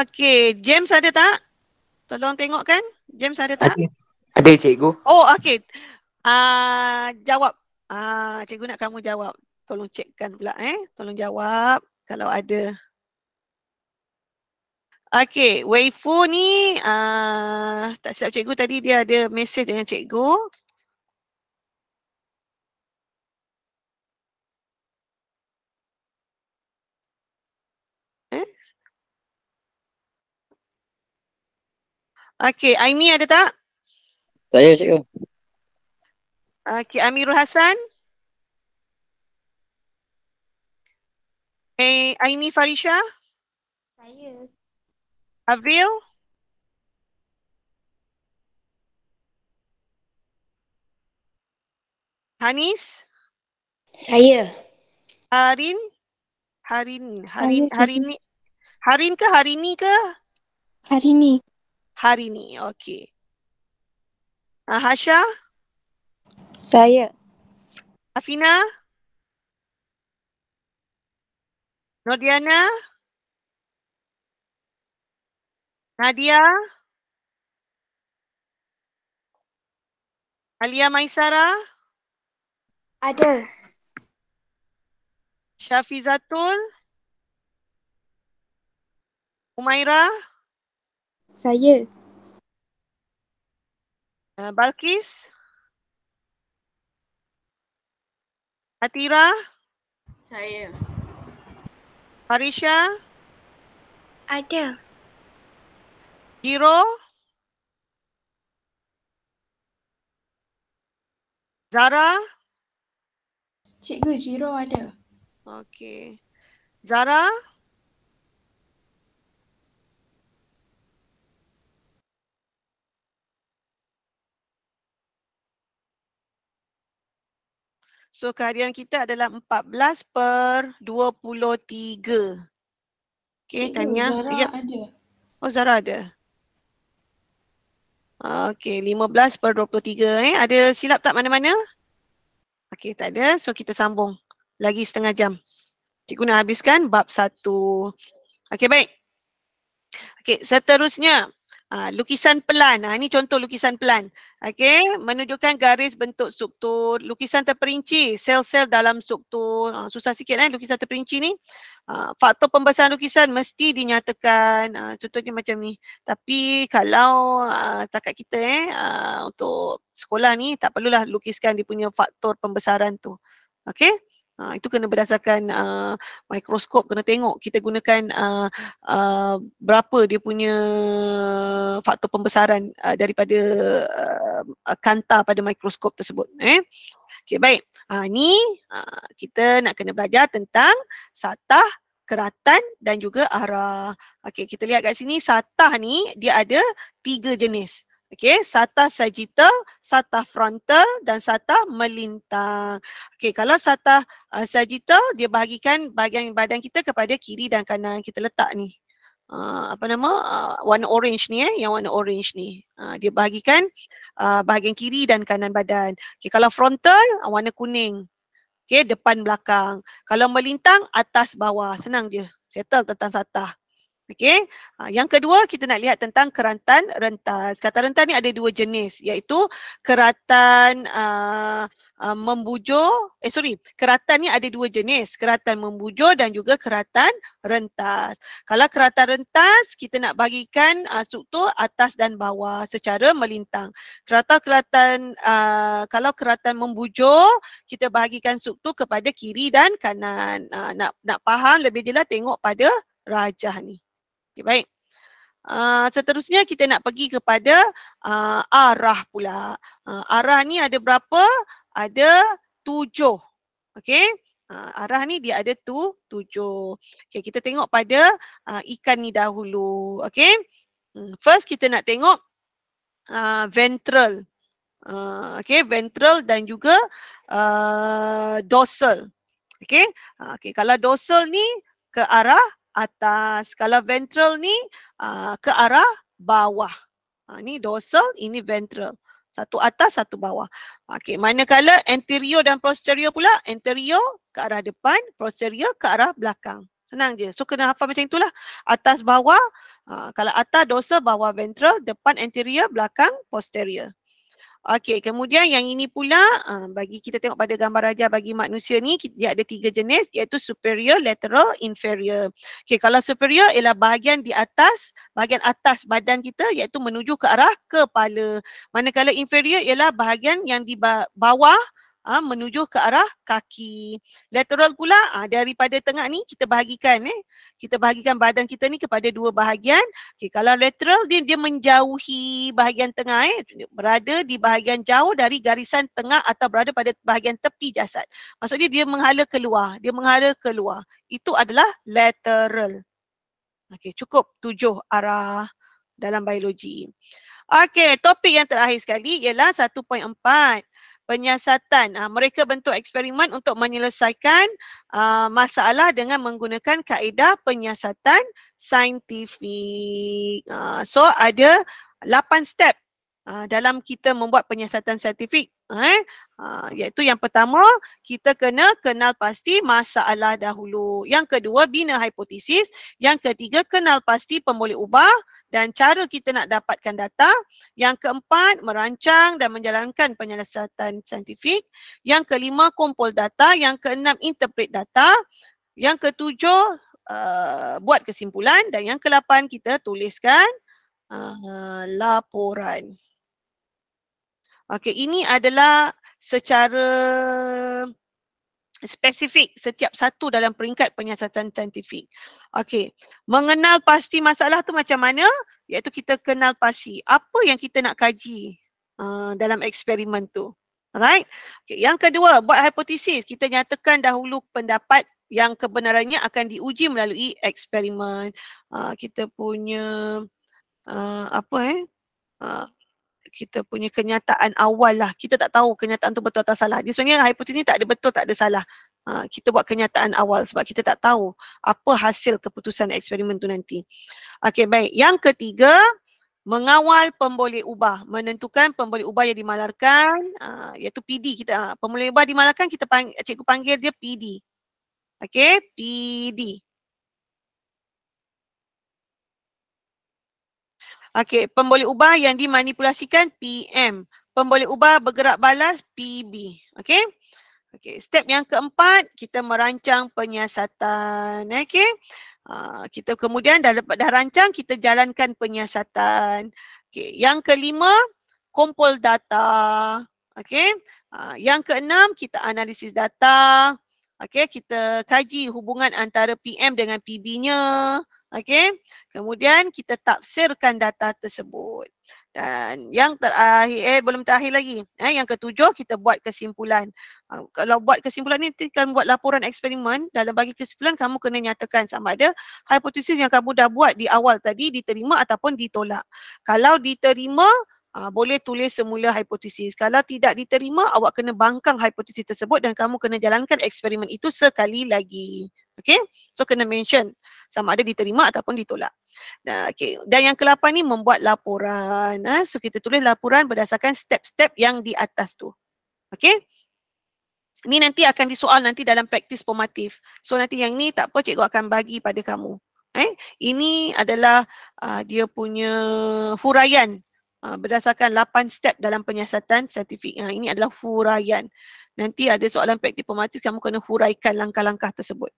Speaker 1: Okey, James ada tak? Tolong tengok kan James ada tak? Ada, ada cikgu. Oh, okey. uh, jawab. Ah uh, cikgu nak kamu jawab. Tolong cekkan pula eh. Tolong jawab kalau ada. Okay, Weifu ni uh, tak siap cikgu tadi dia ada mesej dengan cikgu. Eh? Okay, Aimi ada tak? Tak ada cikgu. Okay, Amirul Hasan. Eh, Aimi Farisha. Saya abril Hanis saya Harin Harin Harin hari ni Harin ke hari ni ke hari ni hari ni okey ah, Hasha, saya Afina Nodiana Nadia. Alia Maisara. Ada. Syafizatul. Umaira. Saya. Eh, Balkis. Atira. Saya. Farisha. Ada. Kiro, Zara Cikgu Jiro ada. Okey. Zara So kehadiran kita adalah 14 per 23. Okey, tanya. Zara ya. ada. Oh, Zara ada. Ah, okey, 15 per 23 eh. Ada silap tak mana-mana? Okey, tak ada. So kita sambung. Lagi setengah jam. Cikgu nak habiskan bab satu. Okey, baik. Okey, seterusnya. Uh, lukisan pelan. Uh, ah, ini contoh lukisan pelan. Okey, menunjukkan garis bentuk struktur. Lukisan terperinci, sel-sel dalam struktur. Uh, susah sikit eh, lukisan terperinci ni. Uh, faktor pembesaran lukisan mesti dinyatakan. Uh, contohnya macam ni. Tapi kalau uh, takat kita eh, uh, untuk sekolah ni, tak perlulah lukiskan dia punya faktor pembesaran tu. Okey. Ha, itu kena berdasarkan uh, mikroskop, kena tengok kita gunakan uh, uh, berapa dia punya faktor pembesaran uh, daripada uh, kanta pada mikroskop tersebut. Eh? Okey, baik. Ha, ni uh, kita nak kena belajar tentang satah, keratan dan juga arah. Okey, kita lihat kat sini satah ni dia ada tiga jenis. Okey, sata sagittal, sata frontal dan sata melintang. Okey, kalau sata uh, sagittal dia bahagikan bahagian badan kita kepada kiri dan kanan kita letak ni. Uh, apa nama uh, warna orange ni eh, yang warna orange ni. Uh, dia bahagikan uh, bahagian kiri dan kanan badan. Okey, kalau frontal uh, warna kuning. Okey, depan belakang. Kalau melintang atas bawah, senang je. Settle tentang sata. Okey. Ah, yang kedua kita nak lihat tentang keratan rentas. Kata rentas ni ada dua jenis iaitu keratan uh, uh, membujur, eh sorry, keratan ni ada dua jenis, keratan membujur dan juga keratan rentas. Kalau keratan rentas kita nak bagikan uh, struktur atas dan bawah secara melintang. Kerata keratan uh, kalau keratan membujur kita bahagikan struktur kepada kiri dan kanan. Uh, nak nak faham lebih jelas tengok pada rajah ni. Okay, baik. Uh, seterusnya kita nak pergi kepada uh, arah pula. Uh, arah ni ada berapa? Ada tujuh. Okay. Uh, arah ni dia ada tu tujuh. Okey kita tengok pada uh, ikan ni dahulu. Okey. Hmm, first kita nak tengok uh, ventral. Uh, Okey ventral dan juga uh, dorsal. Okay. Uh, Okey kalau dorsal ni ke arah atas. Kalau ventral ni uh, ke arah bawah. Ha, ni dorsal, ini ventral. Satu atas, satu bawah. Okey, manakala anterior dan posterior pula, anterior ke arah depan, posterior ke arah belakang. Senang je. So kena hafal macam itulah. Atas, bawah, uh, kalau atas dorsal, bawah ventral, depan anterior, belakang posterior. Okey, kemudian yang ini pula ah, bagi kita tengok pada gambar rajah bagi manusia ni dia ada tiga jenis iaitu superior, lateral, inferior. Okey, kalau superior ialah bahagian di atas, bahagian atas badan kita iaitu menuju ke arah kepala. Manakala inferior ialah bahagian yang di bawah ha, menuju ke arah kaki. Lateral pula ha, daripada tengah ni kita bahagikan eh. Kita bahagikan badan kita ni kepada dua bahagian. Okay, kalau lateral dia, dia menjauhi bahagian tengah eh. Berada di bahagian jauh dari garisan tengah atau berada pada bahagian tepi jasad. Maksudnya dia menghala keluar. Dia menghala keluar. Itu adalah lateral. Okey cukup tujuh arah dalam biologi. Okey topik yang terakhir sekali ialah 1.4 penyiasatan. Uh, mereka bentuk eksperimen untuk menyelesaikan uh, masalah dengan menggunakan kaedah penyiasatan saintifik. Uh, so ada 8 step uh, dalam kita membuat penyiasatan saintifik. Eh? Ha, iaitu yang pertama, kita kena kenal pasti masalah dahulu. Yang kedua, bina hipotesis. Yang ketiga, kenal pasti pemboleh ubah dan cara kita nak dapatkan data. Yang keempat, merancang dan menjalankan penyelesaian saintifik. Yang kelima, kumpul data. Yang keenam, interpret data. Yang ketujuh, uh, buat kesimpulan. Dan yang kelapan, kita tuliskan uh, laporan. Okey, ini adalah secara spesifik setiap satu dalam peringkat penyiasatan saintifik. Okey, mengenal pasti masalah tu macam mana? Iaitu kita kenal pasti apa yang kita nak kaji uh, dalam eksperimen tu. Alright. Okay. Yang kedua, buat hipotesis. Kita nyatakan dahulu pendapat yang kebenarannya akan diuji melalui eksperimen. Uh, kita punya uh, apa eh? Uh, kita punya kenyataan awal lah. Kita tak tahu kenyataan tu betul atau salah. Jadi sebenarnya hipotesis ni tak ada betul tak ada salah. Uh, kita buat kenyataan awal sebab kita tak tahu apa hasil keputusan eksperimen tu nanti. Okay, baik. Yang ketiga, mengawal pemboleh ubah. Menentukan pemboleh ubah yang dimalarkan uh, iaitu PD. Kita, uh, pemboleh ubah dimalarkan kita panggil, cikgu panggil dia PD. Okay, PD. Okey, pemboleh ubah yang dimanipulasikan PM. Pemboleh ubah bergerak balas PB. Okey. Okey, step yang keempat kita merancang penyiasatan. Okey. Uh, kita kemudian dah dapat dah rancang kita jalankan penyiasatan. Okey, yang kelima kumpul data. Okey. Uh, yang keenam kita analisis data. Okey, kita kaji hubungan antara PM dengan PB-nya. Okey. Kemudian kita tafsirkan data tersebut. Dan yang terakhir, eh belum terakhir lagi. Eh, yang ketujuh kita buat kesimpulan. Uh, kalau buat kesimpulan ni, kita akan buat laporan eksperimen. Dalam bagi kesimpulan, kamu kena nyatakan sama ada hipotesis yang kamu dah buat di awal tadi diterima ataupun ditolak. Kalau diterima, Uh, boleh tulis semula hipotesis. Kalau tidak diterima, awak kena bangkang hipotesis tersebut dan kamu kena jalankan eksperimen itu sekali lagi. Okay, so kena mention sama ada diterima ataupun ditolak. Nah, okay. Dan yang kelapan ni membuat laporan. Ha? So kita tulis laporan berdasarkan step-step yang di atas tu. Okay. Ni nanti akan disoal nanti dalam praktis formatif. So nanti yang ni tak apa cikgu akan bagi pada kamu. Eh? Ini adalah uh, dia punya huraian uh, berdasarkan 8 step dalam penyiasatan sertifik. Uh, ini adalah huraian. Nanti ada soalan praktis formatif kamu kena huraikan langkah-langkah tersebut.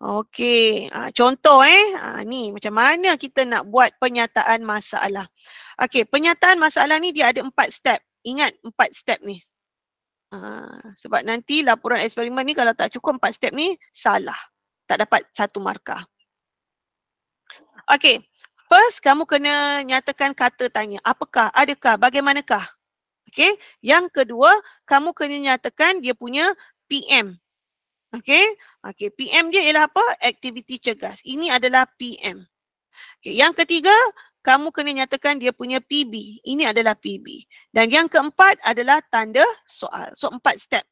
Speaker 1: Okey, ha, contoh eh, ha, ni macam mana kita nak buat penyataan masalah. Okey, penyataan masalah ni dia ada empat step. Ingat empat step ni. Ha, sebab nanti laporan eksperimen ni kalau tak cukup empat step ni, salah. Tak dapat satu markah. Okey, first kamu kena nyatakan kata tanya. Apakah, adakah, bagaimanakah? Okey, yang kedua kamu kena nyatakan dia punya PM. Okay. Okay. PM dia ialah apa? Aktiviti cergas. Ini adalah PM. Okay. Yang ketiga, kamu kena nyatakan dia punya PB. Ini adalah PB. Dan yang keempat adalah tanda soal. So, empat step.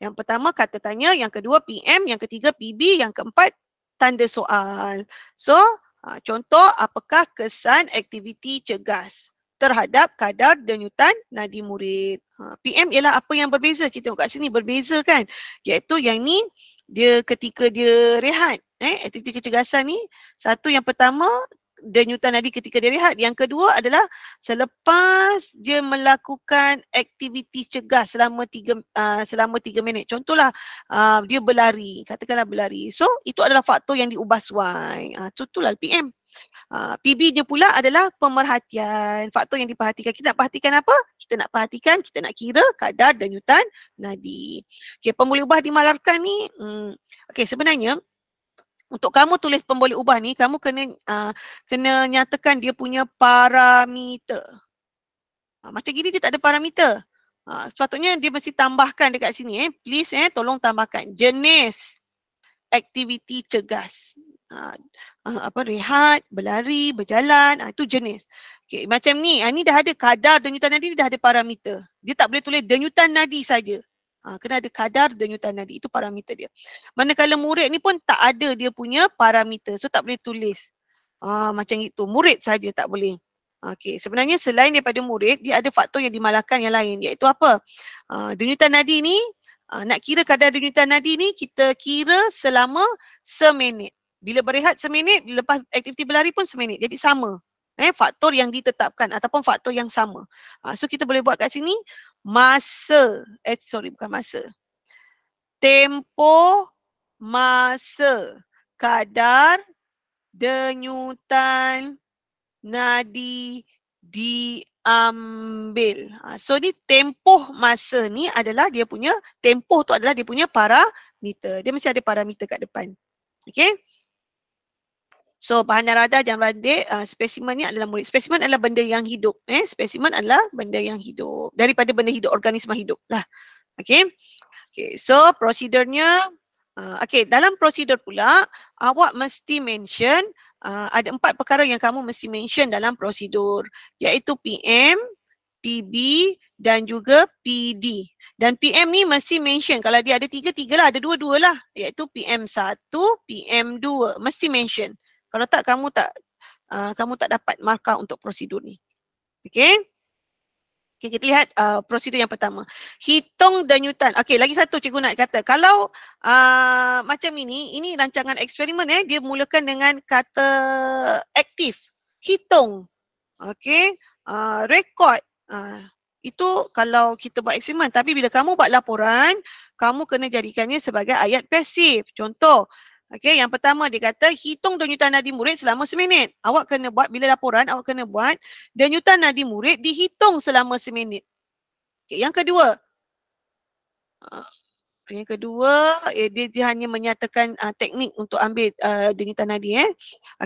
Speaker 1: Yang pertama kata tanya, yang kedua PM, yang ketiga PB, yang keempat tanda soal. So, ha, contoh apakah kesan aktiviti cergas terhadap kadar denyutan nadi murid. Ha, PM ialah apa yang berbeza kita tengok kat sini berbeza kan iaitu yang ni dia ketika dia rehat eh aktiviti kecergasan ni satu yang pertama denyutan nadi ketika dia rehat yang kedua adalah selepas dia melakukan aktiviti cegah selama tiga uh, selama tiga minit contohlah uh, dia berlari katakanlah berlari so itu adalah faktor yang diubah suai uh, ah, so itulah PM Ah, PB-nya pula adalah pemerhatian. Faktor yang diperhatikan. Kita nak perhatikan apa? Kita nak perhatikan, kita nak kira kadar denyutan nadi. Okey, pemboleh ubah dimalarkan ni, hmm, okey sebenarnya untuk kamu tulis pemboleh ubah ni, kamu kena uh, kena nyatakan dia punya parameter. Ha, macam gini dia tak ada parameter. Ha, sepatutnya dia mesti tambahkan dekat sini. Eh. Please eh, tolong tambahkan. Jenis aktiviti cegas. Ha, ah, apa rehat, berlari, berjalan, ha, itu jenis. Okay, macam ni, ini ah, dah ada kadar denyutan nadi dah ada parameter. Dia tak boleh tulis denyutan nadi saja. Ha, kena ada kadar denyutan nadi, itu parameter dia. Manakala murid ni pun tak ada dia punya parameter, so tak boleh tulis. Ha, macam itu, murid saja tak boleh. Okey, sebenarnya selain daripada murid, dia ada faktor yang dimalakan yang lain iaitu apa? Ha, denyutan nadi ni, ha, nak kira kadar denyutan nadi ni, kita kira selama seminit. Bila berehat seminit, lepas aktiviti berlari pun seminit. Jadi sama. Eh, faktor yang ditetapkan ataupun faktor yang sama. Ha, so kita boleh buat kat sini masa. Eh, sorry bukan masa. Tempo masa kadar denyutan nadi diambil. Ha, so ni tempoh masa ni adalah dia punya tempoh tu adalah dia punya parameter. Dia mesti ada parameter kat depan. Okay. So bahanan radar dan radik uh, ah, spesimen ni adalah murid. Spesimen adalah benda yang hidup. Eh? Spesimen adalah benda yang hidup. Daripada benda hidup, organisma hidup lah. Okay. okay. So prosedurnya, uh, ah, okay dalam prosedur pula, awak mesti mention uh, ada empat perkara yang kamu mesti mention dalam prosedur. Iaitu PM, PB dan juga PD. Dan PM ni mesti mention. Kalau dia ada tiga, tiga lah. Ada dua, dua lah. Iaitu PM1, PM2. Mesti mention. Kalau tak kamu tak uh, kamu tak dapat markah untuk prosedur ni. Okey. Okay, kita lihat uh, prosedur yang pertama. Hitung denyutan. Okey, lagi satu cikgu nak kata. Kalau uh, macam ini, ini rancangan eksperimen eh, dia mulakan dengan kata aktif. Hitung. Okey, uh, rekod. Uh, itu kalau kita buat eksperimen. Tapi bila kamu buat laporan, kamu kena jadikannya sebagai ayat pasif. Contoh, Okey, yang pertama dia kata hitung denyutan nadi murid selama seminit. Awak kena buat bila laporan, awak kena buat denyutan nadi murid dihitung selama seminit. Okey, yang kedua. Uh, yang kedua, eh, dia, dia hanya menyatakan uh, teknik untuk ambil uh, denyutan nadi. Eh.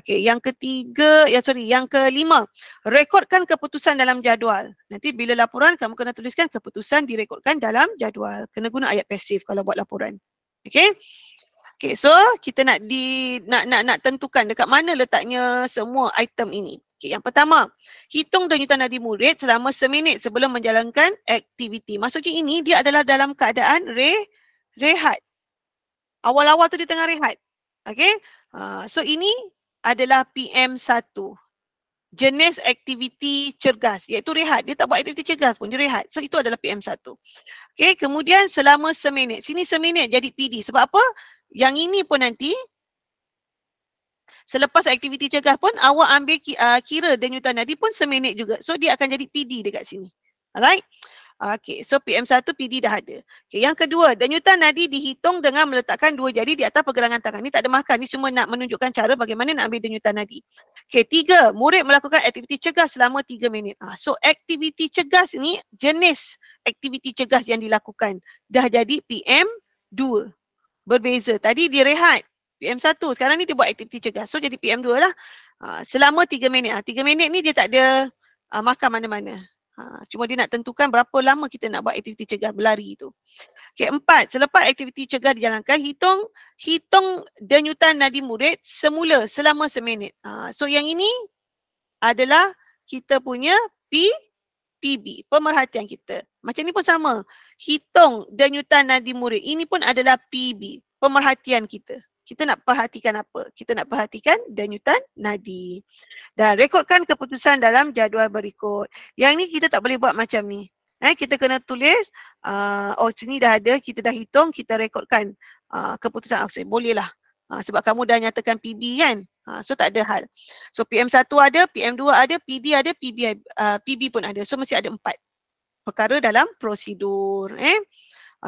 Speaker 1: Okey, yang ketiga, ya sorry, yang kelima. Rekodkan keputusan dalam jadual. Nanti bila laporan, kamu kena tuliskan keputusan direkodkan dalam jadual. Kena guna ayat pasif kalau buat laporan. Okey. Okay, so kita nak di nak nak nak tentukan dekat mana letaknya semua item ini. Okay, yang pertama, hitung denyutan nadi murid selama seminit sebelum menjalankan aktiviti. Maksudnya ini dia adalah dalam keadaan re, rehat. Awal-awal tu dia tengah rehat. Okay, uh, so ini adalah PM1. Jenis aktiviti cergas iaitu rehat. Dia tak buat aktiviti cergas pun, dia rehat. So itu adalah PM1. Okay, kemudian selama seminit. Sini seminit jadi PD. Sebab apa? yang ini pun nanti selepas aktiviti cegah pun awak ambil uh, kira denyutan nadi pun seminit juga. So dia akan jadi PD dekat sini. Alright. Okay, so PM1, PD dah ada. Okay, yang kedua, denyutan nadi dihitung dengan meletakkan dua jari di atas pergelangan tangan. Ini tak ada makan, ini cuma nak menunjukkan cara bagaimana nak ambil denyutan nadi. Okay, tiga, murid melakukan aktiviti cegah selama tiga minit. Ah, so, aktiviti cegah ni jenis aktiviti cegah yang dilakukan. Dah jadi PM berbeza. Tadi dia rehat PM1. Sekarang ni dia buat aktiviti cegah. So jadi PM2 lah. Ha, selama tiga minit. Ha, ah, 3 minit ni dia tak ada ha, makan mana-mana. Ha, cuma dia nak tentukan berapa lama kita nak buat aktiviti cegah berlari tu. Okey, empat. Selepas aktiviti cegah dijalankan, hitung hitung denyutan nadi murid semula selama seminit. Ha, so yang ini adalah kita punya P, PB, pemerhatian kita. Macam ni pun sama hitung denyutan nadi murid. Ini pun adalah PB, pemerhatian kita. Kita nak perhatikan apa? Kita nak perhatikan denyutan nadi. Dan rekodkan keputusan dalam jadual berikut. Yang ni kita tak boleh buat macam ni. Eh, kita kena tulis, uh, oh sini dah ada, kita dah hitung, kita rekodkan uh, keputusan oksigen. Ah, oh, bolehlah. Uh, ah, sebab kamu dah nyatakan PB kan? Uh, so tak ada hal. So PM1 ada, PM2 ada, PB ada, PB, uh, PB pun ada. So mesti ada empat perkara dalam prosedur eh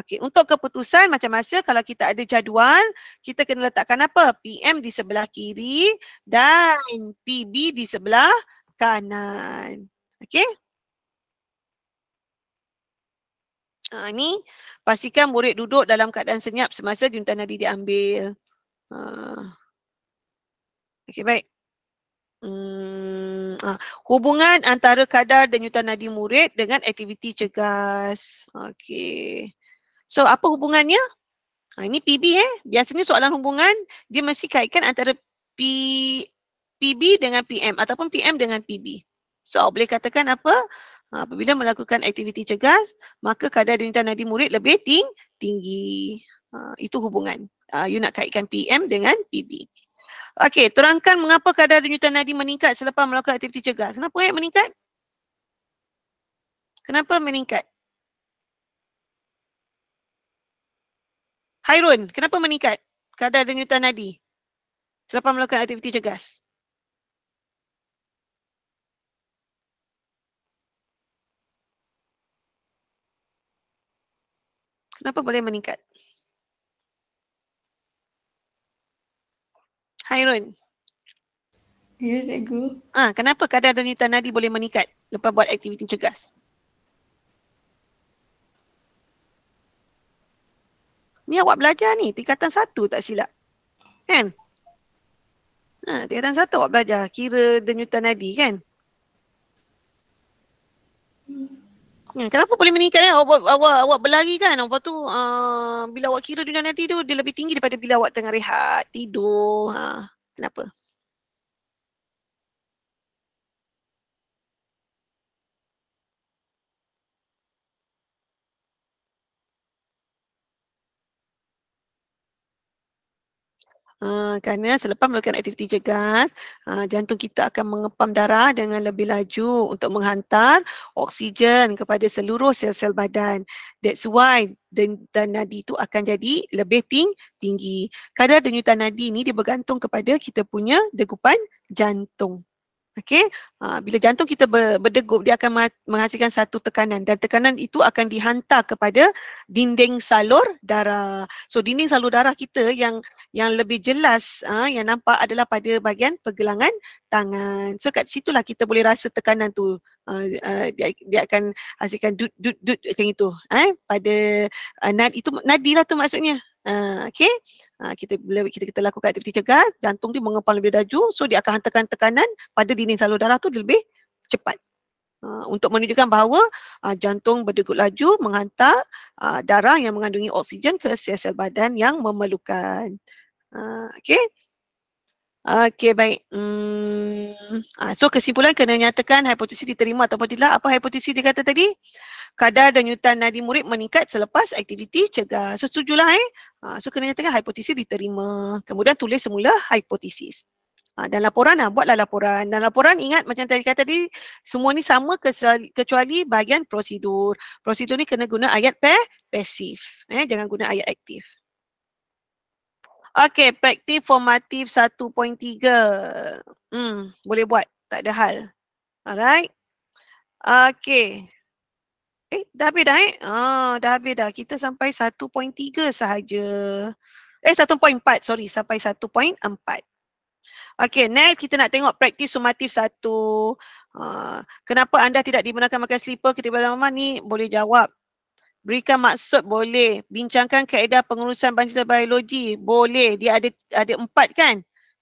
Speaker 1: okey untuk keputusan macam masa kalau kita ada jadual kita kena letakkan apa PM di sebelah kiri dan PB di sebelah kanan okey Ha, ni pastikan murid duduk dalam keadaan senyap semasa junta nadi diambil. Ha. Okey baik. Hmm. Ah, hubungan antara kadar denyutan nadi murid dengan aktiviti cergas. Okey. So apa hubungannya? Ha, ini PB eh. Biasanya soalan hubungan dia mesti kaitkan antara P, PB dengan PM ataupun PM dengan PB. So boleh katakan apa? Ha, apabila melakukan aktiviti cergas, maka kadar denyutan nadi murid lebih tinggi. Ha, itu hubungan. Uh, you nak kaitkan PM dengan PB. Okey, terangkan mengapa kadar denyutan nadi meningkat selepas melakukan aktiviti cegah. Kenapa eh meningkat? Kenapa meningkat? Hairun, kenapa meningkat kadar denyutan nadi selepas melakukan aktiviti cegas? Kenapa boleh meningkat? Hairun. Ya, yes, cikgu. Ah, kenapa kadar denyutan nadi boleh meningkat lepas buat aktiviti cergas? Ni awak belajar ni, tingkatan satu tak silap. Kan? Ha, tingkatan satu awak belajar, kira denyutan nadi kan? Hmm, kenapa boleh meningkat ya? Kan? awak, awak, awak berlari kan lepas tu uh, bila awak kira dunia nanti tu dia lebih tinggi daripada bila awak tengah rehat tidur ha. kenapa Uh, kerana selepas melakukan aktiviti jegas, uh, jantung kita akan mengepam darah dengan lebih laju untuk menghantar oksigen kepada seluruh sel-sel badan. That's why denyutan nadi itu akan jadi lebih ting tinggi. Kadar denyutan nadi ini dia bergantung kepada kita punya degupan jantung. Okey, uh, bila jantung kita berdegup dia akan menghasilkan satu tekanan dan tekanan itu akan dihantar kepada dinding salur darah. So dinding salur darah kita yang yang lebih jelas uh, yang nampak adalah pada bahagian pergelangan tangan. So kat situlah kita boleh rasa tekanan tu. Uh, uh, dia dia akan hasilkan dut dut dut macam itu. Eh pada uh, nad itu nadilah tu maksudnya. Ah, okay, uh, kita bila kita, kita lakukan aktiviti cegah jantung dia mengepam lebih laju so dia akan hantarkan tekanan pada dinding salur darah tu lebih cepat uh, untuk menunjukkan bahawa uh, jantung berdegup laju menghantar uh, darah yang mengandungi oksigen ke sel-sel badan yang memerlukan uh, okay Okey baik. Hmm. so kesimpulan kena nyatakan hipotesis diterima ataupun tidak. Apa hipotesis dia kata tadi? kadar denyutan nadi murid meningkat selepas aktiviti cegah. So, setujulah eh. Ha, so, kena nyatakan hipotesis diterima. Kemudian tulis semula hipotesis. Ha, dan laporan lah, buatlah laporan. Dan laporan ingat macam tadi kata tadi, semua ni sama kecuali bahagian prosedur. Prosedur ni kena guna ayat pair, pasif. Eh, jangan guna ayat aktif. Okay, praktik formatif 1.3. Hmm, boleh buat, tak ada hal. Alright. Okay, Eh, dah habis dah eh? Ah, dah habis dah. Kita sampai 1.3 sahaja. Eh, 1.4. Sorry, sampai 1.4. Okay, next kita nak tengok praktis sumatif satu. Uh, kenapa anda tidak dibenarkan makan sleeper ketika lama ni? Boleh jawab. Berikan maksud boleh. Bincangkan kaedah pengurusan bahan biologi. Boleh. Dia ada ada empat kan?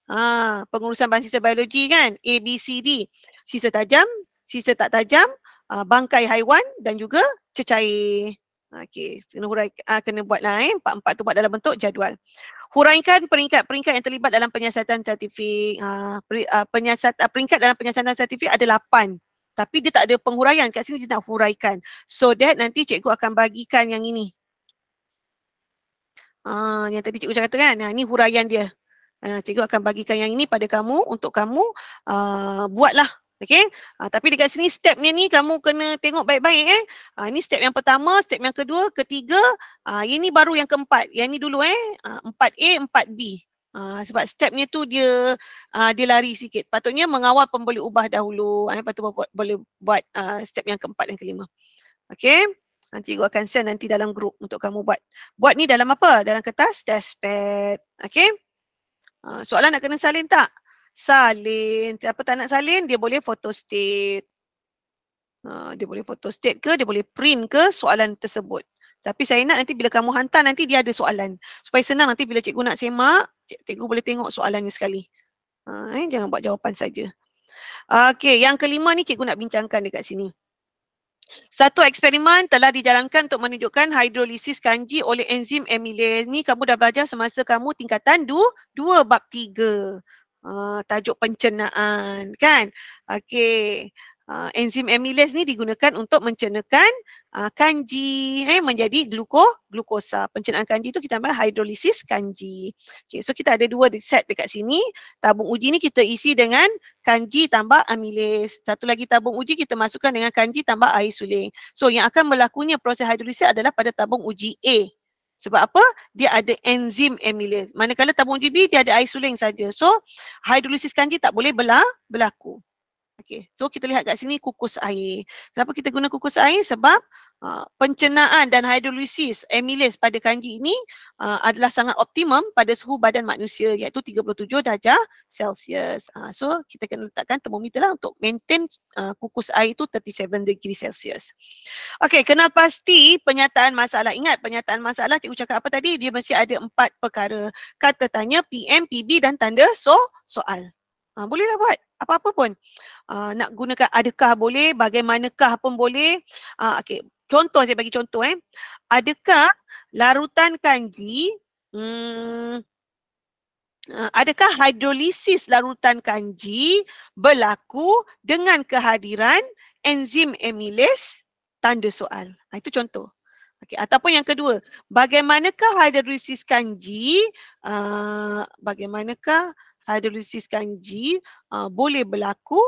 Speaker 1: Ha, pengurusan bahan biologi kan? A, B, C, D. Sisa tajam, sisa tak tajam, uh, bangkai haiwan dan juga cecair. Okey, kena hurai, uh, kena buat lain. Eh. Empat-empat tu buat dalam bentuk jadual. Huraikan peringkat-peringkat yang terlibat dalam penyiasatan sertifik. Uh, per, uh, penyiasat, uh, peringkat dalam penyiasatan sertifik ada lapan. Tapi dia tak ada penghuraian. Kat sini dia nak huraikan. So that nanti cikgu akan bagikan yang ini. Uh, yang tadi cikgu cakap kan, nah, ini huraian dia. Uh, cikgu akan bagikan yang ini pada kamu untuk kamu uh, buatlah Okay. Uh, ah, tapi dekat sini stepnya ni kamu kena tengok baik-baik eh. Uh, ini step yang pertama, step yang kedua, ketiga. Uh, yang ini baru yang keempat. Yang ini dulu eh. Uh, a empat b Uh, sebab stepnya tu dia uh, dia lari sikit. Patutnya mengawal pembeli ubah dahulu. Eh. Lepas tu boleh buat uh, step yang keempat dan kelima. Okay. Nanti gua akan send nanti dalam grup untuk kamu buat. Buat ni dalam apa? Dalam kertas, test pad. Okay. Uh, soalan nak kena salin tak? salin. Siapa tak nak salin, dia boleh photostate. Ha, dia boleh photostate ke, dia boleh print ke soalan tersebut. Tapi saya nak nanti bila kamu hantar nanti dia ada soalan. Supaya senang nanti bila cikgu nak semak, cik, cikgu boleh tengok soalannya sekali. Ha, eh, jangan buat jawapan saja. Okey, yang kelima ni cikgu nak bincangkan dekat sini. Satu eksperimen telah dijalankan untuk menunjukkan hidrolisis kanji oleh enzim amylase. Ni kamu dah belajar semasa kamu tingkatan 2, 2 bab 3. Ah, tajuk pencernaan kan okey uh, enzim amylase ni digunakan untuk mencernakan uh, kanji eh menjadi gluko glukosa pencernaan kanji tu kita panggil hidrolisis kanji okey so kita ada dua set dekat sini tabung uji ni kita isi dengan kanji tambah amylase satu lagi tabung uji kita masukkan dengan kanji tambah air suling so yang akan berlakunya proses hidrolisis adalah pada tabung uji A sebab apa? Dia ada enzim amylase. Manakala tabung GB dia ada isoleng saja. So hidrolisis kanji tak boleh belah berlaku. Okey. So kita lihat kat sini kukus air. Kenapa kita guna kukus air? Sebab Ah, pencernaan dan hidrolisis amylase pada kanji ini uh, adalah sangat optimum pada suhu badan manusia iaitu 37 darjah Celsius. Uh, so kita kena letakkan termometer lah untuk maintain uh, kukus air itu 37 degree Celsius. Okey, kenal pasti penyataan masalah. Ingat penyataan masalah cikgu cakap apa tadi? Dia mesti ada empat perkara. Kata tanya, PM, PB dan tanda so soal. Uh, bolehlah buat apa-apa pun. Uh, nak gunakan adakah boleh, bagaimanakah pun boleh. Uh, okay contoh saya bagi contoh eh. Adakah larutan kanji hmm, eh, adakah hidrolisis larutan kanji berlaku dengan kehadiran enzim amylase tanda soal. Ha, itu contoh. Okay. ataupun yang kedua, bagaimanakah hidrolisis kanji uh, bagaimanakah hidrolisis kanji uh, boleh berlaku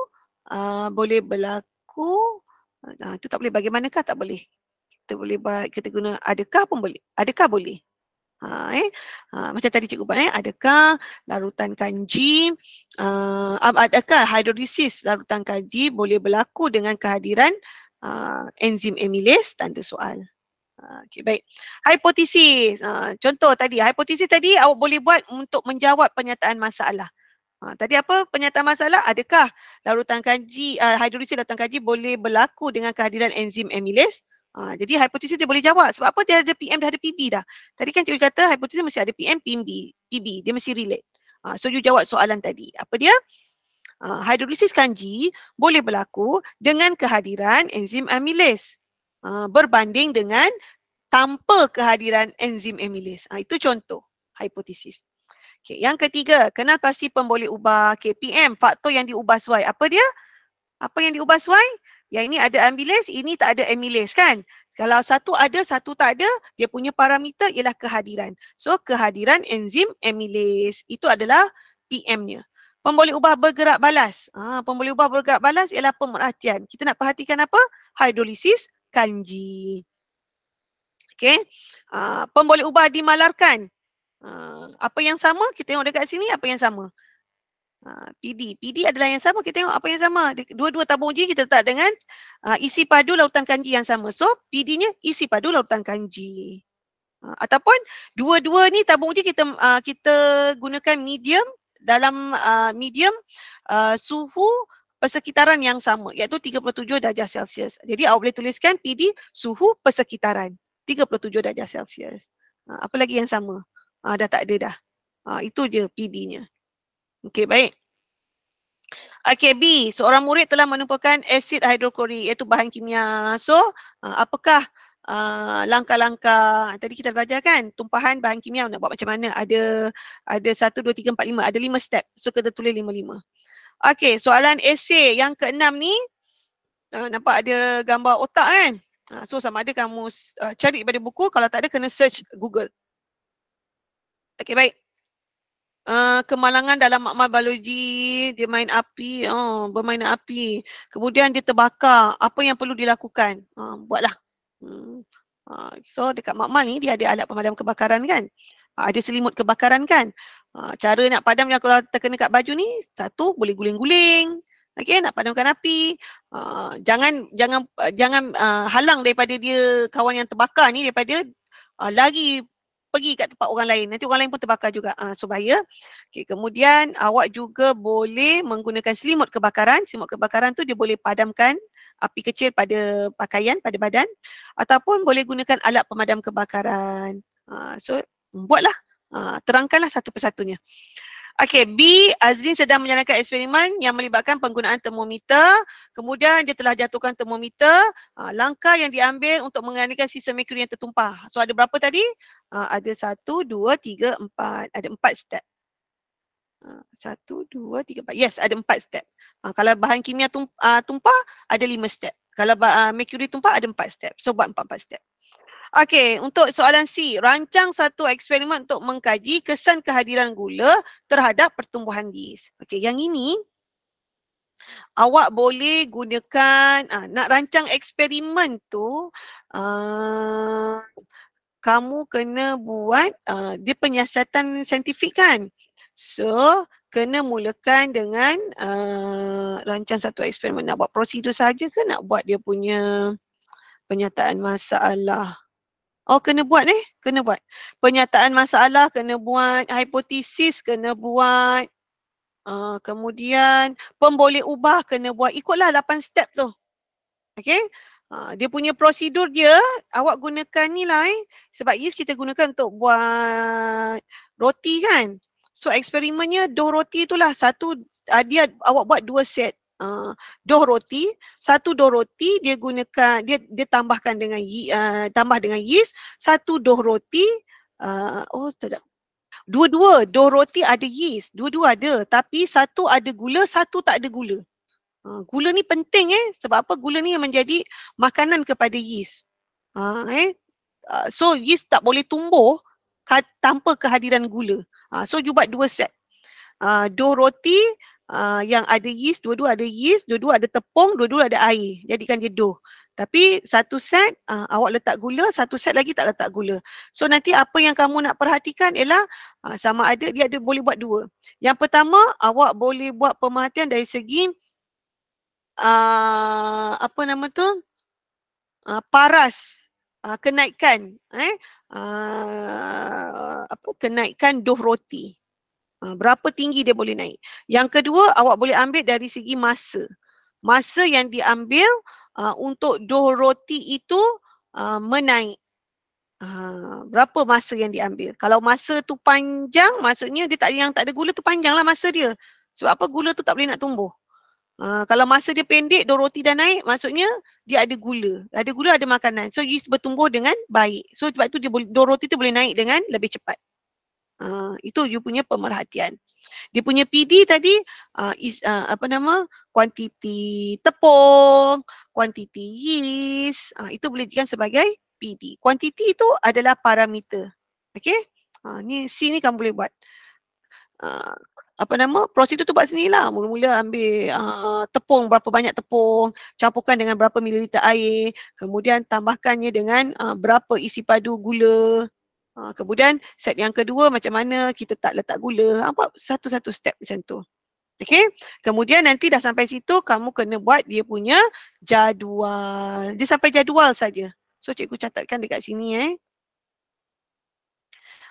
Speaker 1: uh, boleh berlaku Uh, itu tak boleh bagaimanakah tak boleh. Kita boleh buat, kita guna adakah pun boleh. Adakah boleh. Uh, eh? uh, macam tadi cikgu buat, eh? adakah larutan kanji, uh, adakah hidrolisis larutan kanji boleh berlaku dengan kehadiran uh, enzim amylase? Tanda soal. Okay, baik. Hipotesis. Uh, contoh tadi, hipotesis tadi awak boleh buat untuk menjawab pernyataan masalah. Ha, tadi apa penyataan masalah? Adakah larutan kanji, uh, eh, hidrolisis larutan kanji boleh berlaku dengan kehadiran enzim amylase? Ha, jadi hipotesis dia boleh jawab. Sebab apa dia ada PM, dia ada PB dah. Tadi kan cikgu kata hipotesis mesti ada PM, PB. PB dia mesti relate. Ha, so you jawab soalan tadi. Apa dia? Ha, hidrolisis kanji boleh berlaku dengan kehadiran enzim amylase. Ha, berbanding dengan tanpa kehadiran enzim amylase. Ha, itu contoh hipotesis. Okay. Yang ketiga, kenal pasti pemboleh ubah KPM, faktor yang diubah suai. Apa dia? Apa yang diubah suai? Yang ini ada amylase, ini tak ada amylase kan? Kalau satu ada, satu tak ada, dia punya parameter ialah kehadiran. So kehadiran enzim amylase itu adalah PM-nya. Pemboleh ubah bergerak balas. Ha, pemboleh ubah bergerak balas ialah pemerhatian. Kita nak perhatikan apa? Hidrolisis kanji. Okay. Ha, pemboleh ubah dimalarkan. Ah, apa yang sama kita tengok dekat sini apa yang sama uh, ah, PD PD adalah yang sama kita tengok apa yang sama dua-dua tabung uji kita letak dengan uh, isi padu lautan kanji yang sama so PD nya isi padu lautan kanji uh, ataupun dua-dua ni tabung uji kita uh, kita gunakan medium dalam uh, medium uh, suhu persekitaran yang sama iaitu 37 darjah Celsius. Jadi awak boleh tuliskan PD suhu persekitaran 37 darjah Celsius. Uh, apa lagi yang sama? Ha, dah tak ada dah. Ha, itu je PD-nya. Okey, baik. Okey, B. Seorang murid telah menumpukan asid hidrokori. iaitu bahan kimia. So, ah, apakah uh, langkah-langkah tadi kita belajar kan tumpahan bahan kimia nak buat macam mana? Ada ada 1, 2, 3, 4, 5. Ada 5 step. So, kita tulis 5, 5. Okey, soalan esay yang keenam ni uh, nampak ada gambar otak kan? Uh, so, sama ada kamu uh, cari pada buku. Kalau tak ada, kena search Google. Okey, baik. Uh, kemalangan dalam makmal biologi, dia main api, oh, bermain api. Kemudian dia terbakar, apa yang perlu dilakukan? Uh, buatlah. Hmm. Uh, so dekat makmal ni dia ada alat pemadam kebakaran kan? Uh, ada selimut kebakaran kan? Uh, cara nak padam yang kalau terkena kat baju ni, satu boleh guling-guling. okay nak padamkan api. Uh, jangan jangan uh, jangan uh, halang daripada dia kawan yang terbakar ni daripada uh, lari pergi kat tempat orang lain. Nanti orang lain pun terbakar juga. Ha, ah, so bahaya. Okay, kemudian awak juga boleh menggunakan selimut kebakaran. Selimut kebakaran tu dia boleh padamkan api kecil pada pakaian, pada badan. Ataupun boleh gunakan alat pemadam kebakaran. Ha, so buatlah. Ha, terangkanlah satu persatunya. Uh, Okey, B. Azrin sedang menjalankan eksperimen yang melibatkan penggunaan termometer. Kemudian dia telah jatuhkan termometer. Ah, langkah yang diambil untuk mengendalikan sistem mikro yang tertumpah. So ada berapa tadi? Ah, ada satu, dua, tiga, empat. Ada empat step. Ah, satu, dua, tiga, empat. Yes, ada empat step. Kalau bahan kimia tumpah, ada lima step. Kalau mercury tumpah, ada empat step. So buat empat-empat step. Okey, untuk soalan C, rancang satu eksperimen untuk mengkaji kesan kehadiran gula terhadap pertumbuhan yeast. Okey, yang ini awak boleh gunakan ah, nak rancang eksperimen tu ah, kamu kena buat ah, dia penyiasatan saintifik kan. So, kena mulakan dengan ah, rancang satu eksperimen nak buat prosedur saja ke nak buat dia punya penyataan masalah. Oh kena buat ni, eh? kena buat. Penyataan masalah kena buat, hipotesis kena buat. Uh, kemudian pemboleh ubah kena buat. Ikutlah 8 step tu. Okay. Uh, ah, dia punya prosedur dia, awak gunakan ni lah eh. Sebab yeast kita gunakan untuk buat roti kan. So eksperimennya dua roti tu lah. Satu, uh, dia awak buat dua set uh, doh roti satu doh roti dia gunakan dia dia tambahkan dengan uh, tambah dengan yeast satu doh roti uh, oh tidak dua-dua doh roti ada yeast dua-dua ada tapi satu ada gula satu tak ada gula uh, gula ni penting eh sebab apa gula ni yang menjadi makanan kepada yeast uh, eh uh, so yeast tak boleh tumbuh tanpa kehadiran gula uh, so you buat dua set Uh, dua roti Ah, yang ada yeast, dua-dua ada yeast, dua-dua ada tepung, dua-dua ada air. Jadikan dia dough. Tapi satu set uh, awak letak gula, satu set lagi tak letak gula. So nanti apa yang kamu nak perhatikan ialah uh, sama ada dia ada boleh buat dua. Yang pertama awak boleh buat pemerhatian dari segi uh, apa nama tu? Uh, paras uh, kenaikan eh uh, apa kenaikan doh roti. Ah, berapa tinggi dia boleh naik. Yang kedua, awak boleh ambil dari segi masa. Masa yang diambil ah, untuk doh roti itu ah, menaik. Uh, berapa masa yang diambil. Kalau masa tu panjang, maksudnya dia tak yang tak ada gula tu panjanglah masa dia. Sebab apa gula tu tak boleh nak tumbuh. Uh, kalau masa dia pendek, doh roti dah naik, maksudnya dia ada gula. Ada gula, ada makanan. So, yeast bertumbuh dengan baik. So, sebab tu dia doh roti tu boleh naik dengan lebih cepat. Uh, itu dia punya pemerhatian. Dia punya PD tadi uh, is, uh, apa nama kuantiti tepung, kuantiti yeast, uh, itu boleh dikatakan sebagai PD. Kuantiti itu adalah parameter. Okay, uh, ni C ni kamu boleh buat. Uh, apa nama proses itu tu buat sendirilah mula-mula ambil uh, tepung berapa banyak tepung campurkan dengan berapa mililiter air kemudian tambahkannya dengan uh, berapa isi padu gula Ha, kemudian set yang kedua macam mana kita tak letak gula. Apa ha, satu-satu step macam tu. Okey. Kemudian nanti dah sampai situ kamu kena buat dia punya jadual. Dia sampai jadual saja. So cikgu catatkan dekat sini eh.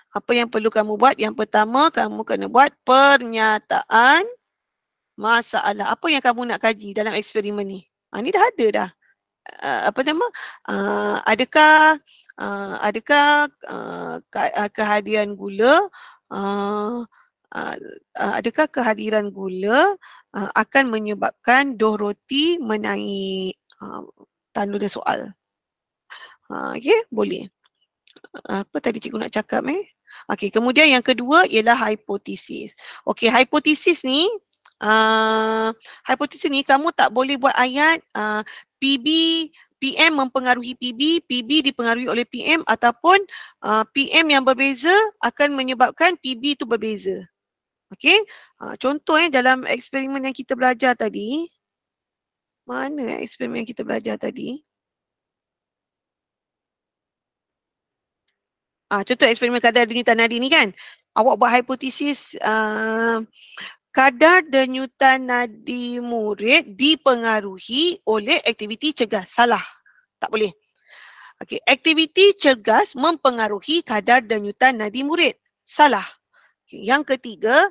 Speaker 1: Apa yang perlu kamu buat? Yang pertama kamu kena buat pernyataan masalah. Apa yang kamu nak kaji dalam eksperimen ni? Ha, ni dah ada dah. Uh, apa nama? Uh, adakah uh, adakah uh, kehadiran gula uh, uh, adakah kehadiran gula uh, akan menyebabkan doh roti menaik uh, tanda dia soal uh, okey boleh apa tadi cikgu nak cakap eh okey kemudian yang kedua ialah hipotesis okey hipotesis ni uh, hipotesis ni kamu tak boleh buat ayat uh, PB PM mempengaruhi PB, PB dipengaruhi oleh PM ataupun uh, PM yang berbeza akan menyebabkan PB itu berbeza. Okey. Uh, contoh eh dalam eksperimen yang kita belajar tadi mana eh, eksperimen yang kita belajar tadi? Ah contoh eksperimen kadar denyut nadi ni kan. Awak buat hipotesis uh, kadar denyutan nadi murid dipengaruhi oleh aktiviti cegah. Salah. Tak boleh. Okey, aktiviti cergas mempengaruhi kadar denyutan nadi murid. Salah. Okay. Yang ketiga,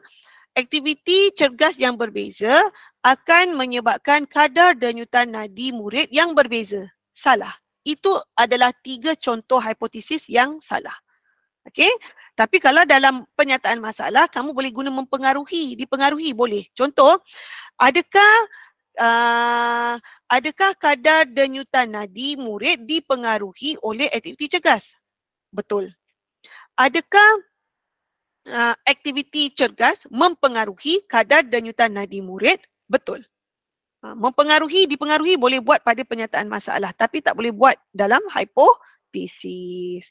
Speaker 1: aktiviti cergas yang berbeza akan menyebabkan kadar denyutan nadi murid yang berbeza. Salah. Itu adalah tiga contoh hipotesis yang salah. Okey. Tapi kalau dalam penyataan masalah, kamu boleh guna mempengaruhi, dipengaruhi boleh. Contoh, adakah Uh, adakah kadar denyutan nadi murid dipengaruhi oleh aktiviti cergas? Betul. Adakah uh, aktiviti cergas mempengaruhi kadar denyutan nadi murid? Betul. Uh, mempengaruhi, dipengaruhi boleh buat pada penyataan masalah tapi tak boleh buat dalam hipotesis.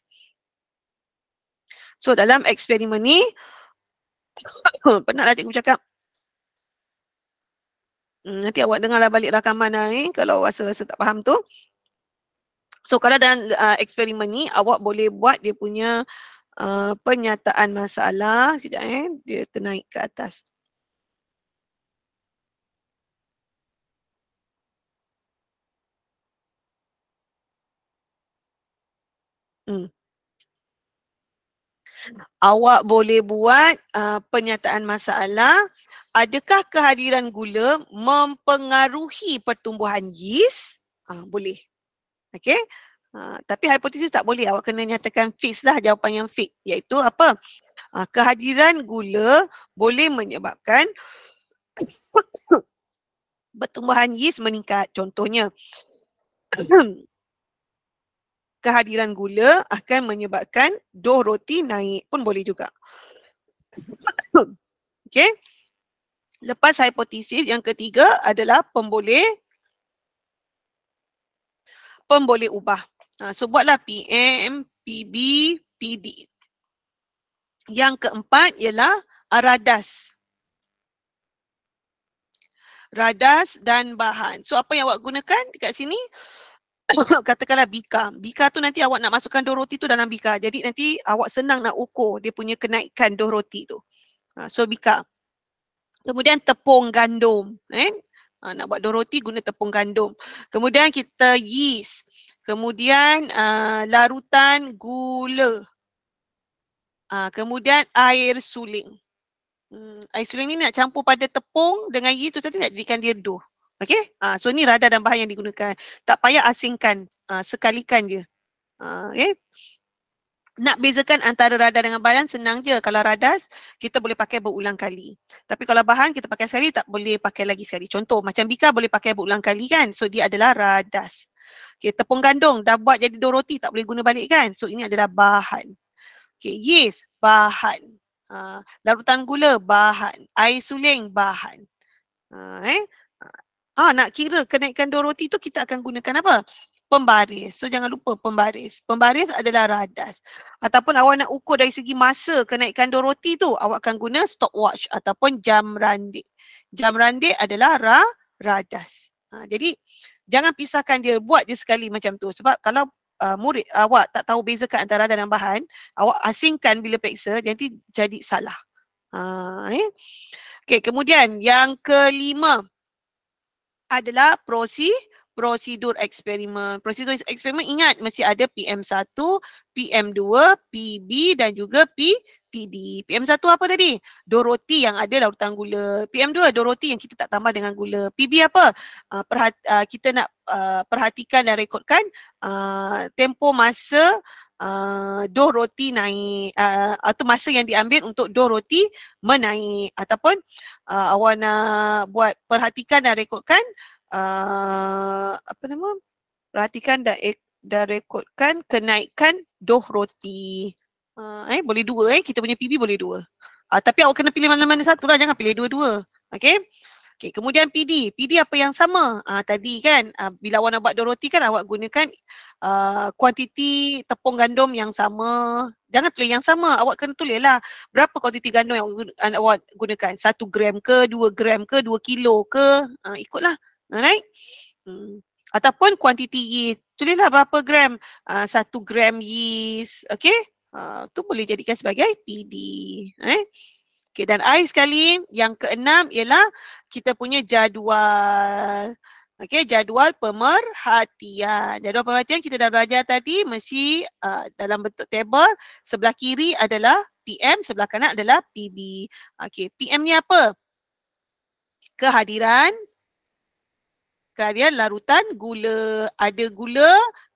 Speaker 1: So dalam eksperimen ni, pernah lah cikgu cakap. Hmm, nanti awak dengarlah balik rakaman lah eh, kalau awak rasa tak faham tu. So kalau dalam uh, eksperimen ni, awak boleh buat dia punya uh, penyataan masalah. Sekejap eh, dia ternaik ke atas. Hmm. Awak boleh buat uh, penyataan masalah. Adakah kehadiran gula mempengaruhi pertumbuhan yeast? Uh, boleh. Okey. Uh, tapi hipotesis tak boleh. Awak kena nyatakan fix lah jawapan yang fix. Iaitu apa? Uh, kehadiran gula boleh menyebabkan pertumbuhan yeast meningkat. Contohnya kehadiran gula akan menyebabkan doh roti naik pun boleh juga. Okey. Lepas hipotesis yang ketiga adalah pemboleh pemboleh ubah. Ha, so buatlah PM, PB, PD. Yang keempat ialah aradas. Radas dan bahan. So apa yang awak gunakan dekat sini? katakanlah bika. Bika tu nanti awak nak masukkan dua roti tu dalam bika. Jadi nanti awak senang nak ukur dia punya kenaikan dua roti tu. Ha, so bika. Kemudian tepung gandum. Eh? Ha, nak buat dua roti guna tepung gandum. Kemudian kita yeast. Kemudian uh, larutan gula. Ha, kemudian air suling. Hmm, air suling ni nak campur pada tepung dengan yeast tu tadi nak jadikan dia dough. Okay, uh, ah, so ni radar dan bahan yang digunakan. Tak payah asingkan, uh, sekalikan je. Uh, ah, okay. Nak bezakan antara radar dengan bahan senang je. Kalau radar, kita boleh pakai berulang kali. Tapi kalau bahan, kita pakai sekali, tak boleh pakai lagi sekali. Contoh, macam Bika boleh pakai berulang kali kan? So, dia adalah radar. Okay, tepung gandung dah buat jadi dua roti, tak boleh guna balik kan? So, ini adalah bahan. Okay, yes bahan. Uh, larutan gula, bahan. Air suling, bahan. Uh, eh? Ah nak kira kenaikan dua roti tu kita akan gunakan apa? Pembaris. So jangan lupa pembaris. Pembaris adalah radas. Ataupun awak nak ukur dari segi masa kenaikan dua roti tu, awak akan guna stopwatch ataupun jam randik. Jam randik adalah ra radas. Ha, jadi jangan pisahkan dia, buat dia sekali macam tu. Sebab kalau uh, murid awak tak tahu bezakan antara dan bahan, awak asingkan bila periksa, nanti jadi salah. Ha, eh? Okay, kemudian yang kelima, adalah prosi prosedur eksperimen. Prosedur eksperimen ingat mesti ada PM1, PM2, PB dan juga P, PD. PM1 apa tadi? Doroti yang ada larutan gula. PM2 Doroti yang kita tak tambah dengan gula. PB apa? Uh, perhat- uh, kita nak uh, perhatikan dan rekodkan uh, tempo masa uh, dough roti naik uh, atau masa yang diambil untuk dough roti menaik ataupun uh, awak nak buat perhatikan dan rekodkan uh, apa nama perhatikan dan dan rekodkan kenaikan dough roti uh, eh boleh dua eh kita punya PB boleh dua uh, tapi awak kena pilih mana-mana satu lah jangan pilih dua-dua okey Okay, kemudian PD. PD apa yang sama? Uh, tadi kan uh, bila awak nak buat doroti kan awak gunakan ah, kuantiti tepung gandum yang sama. Jangan tulis yang sama. Awak kena tulislah berapa kuantiti gandum yang awak gunakan. Satu gram ke, dua gram ke, dua kilo ke. Uh, ikutlah. Alright? Hmm. Ataupun kuantiti yeast. Tulislah berapa gram. Satu gram yeast. Okay? Uh, tu boleh jadikan sebagai PD. Alright? Okey dan I sekali yang keenam ialah kita punya jadual. okay jadual pemerhatian. Jadual pemerhatian kita dah belajar tadi mesti uh, dalam bentuk table sebelah kiri adalah PM, sebelah kanan adalah PB. Okay PM ni apa? Kehadiran kehadiran larutan gula. Ada gula,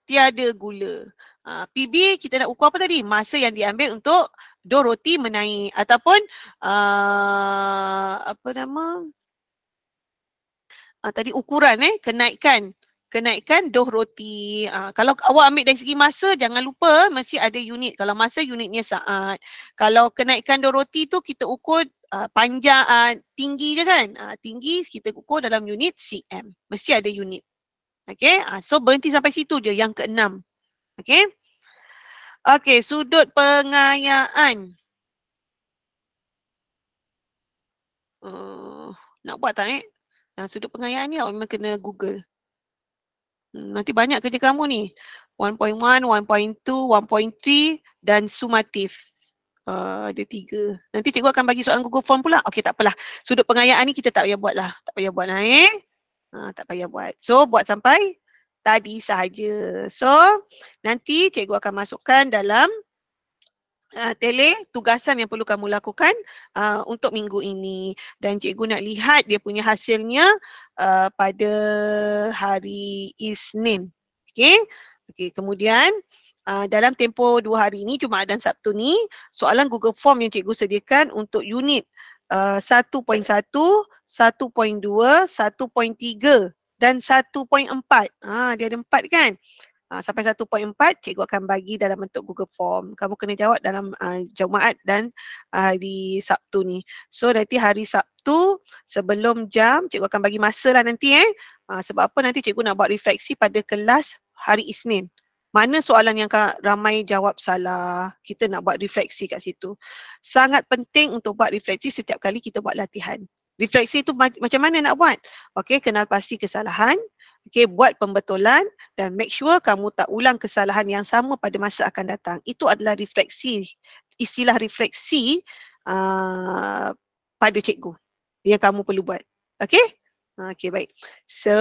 Speaker 1: tiada gula. Ah, PB kita nak ukur apa tadi? Masa yang diambil untuk dor roti menaik ataupun uh, apa nama? Uh, tadi ukuran eh kenaikan kenaikan doh roti. Uh, kalau awak ambil dari segi masa jangan lupa mesti ada unit. Kalau masa unitnya saat. Kalau kenaikan doh roti tu kita ukur uh, panjang uh, tinggi je kan? Uh, tinggi kita ukur dalam unit cm. Mesti ada unit. Okay, uh, so berhenti sampai situ je yang keenam. Okay, okay sudut pengayaan. Uh, nak buat tak eh? Yang sudut pengayaan ni awak memang kena Google. Hmm, nanti banyak kerja kamu ni. 1.1, 1.2, 1.3 dan sumatif. Uh, ah, ada tiga. Nanti cikgu akan bagi soalan Google Form pula. Okay tak apalah. Sudut pengayaan ni kita tak payah buat lah. Tak payah buat lah eh. Uh, tak payah buat. So, buat sampai tadi sahaja. So, nanti cikgu akan masukkan dalam uh, tele tugasan yang perlu kamu lakukan uh, untuk minggu ini. Dan cikgu nak lihat dia punya hasilnya uh, pada hari Isnin. Okay. okay, kemudian uh, dalam tempoh dua hari ini, Jumaat dan Sabtu ni, soalan Google Form yang cikgu sediakan untuk unit uh, 1.1, 1.2, 1.3 dan 1.4. Ah ha, dia ada empat kan? Ha, sampai 1.4 cikgu akan bagi dalam bentuk Google Form. Kamu kena jawab dalam uh, Jumaat dan hari Sabtu ni. So nanti hari Sabtu sebelum jam cikgu akan bagi masa lah nanti eh. Ha, sebab apa nanti cikgu nak buat refleksi pada kelas hari Isnin. Mana soalan yang ramai jawab salah. Kita nak buat refleksi kat situ. Sangat penting untuk buat refleksi setiap kali kita buat latihan. Refleksi tu macam mana nak buat? Okey, kenal pasti kesalahan. Okey, buat pembetulan dan make sure kamu tak ulang kesalahan yang sama pada masa akan datang. Itu adalah refleksi, istilah refleksi uh, pada cikgu yang kamu perlu buat. Okey? Okey, baik. So,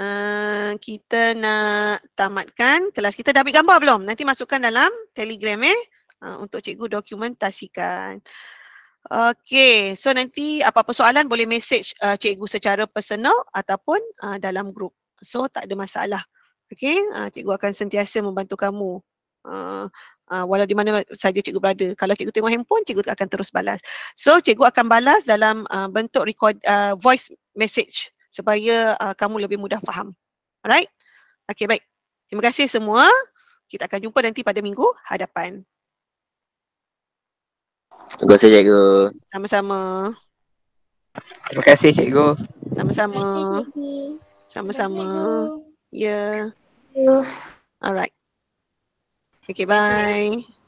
Speaker 1: Uh, kita nak tamatkan kelas kita dah ambil gambar belum nanti masukkan dalam telegram eh Ah, untuk cikgu dokumentasikan. Okey, so nanti apa-apa soalan boleh message uh, cikgu secara personal ataupun uh, dalam grup. So tak ada masalah. Okey, uh, cikgu akan sentiasa membantu kamu. Uh, uh, walau di mana saja cikgu berada. Kalau cikgu tengok handphone, cikgu akan terus balas. So cikgu akan balas dalam uh, bentuk record uh, voice message supaya uh, kamu lebih mudah faham. Alright? Okey, baik. Terima kasih semua. Kita akan jumpa nanti pada minggu hadapan. Terima kasih cikgu. Sama-sama. Terima kasih cikgu. Sama-sama. Sama-sama. Ya. Yeah. Alright. Okay, bye.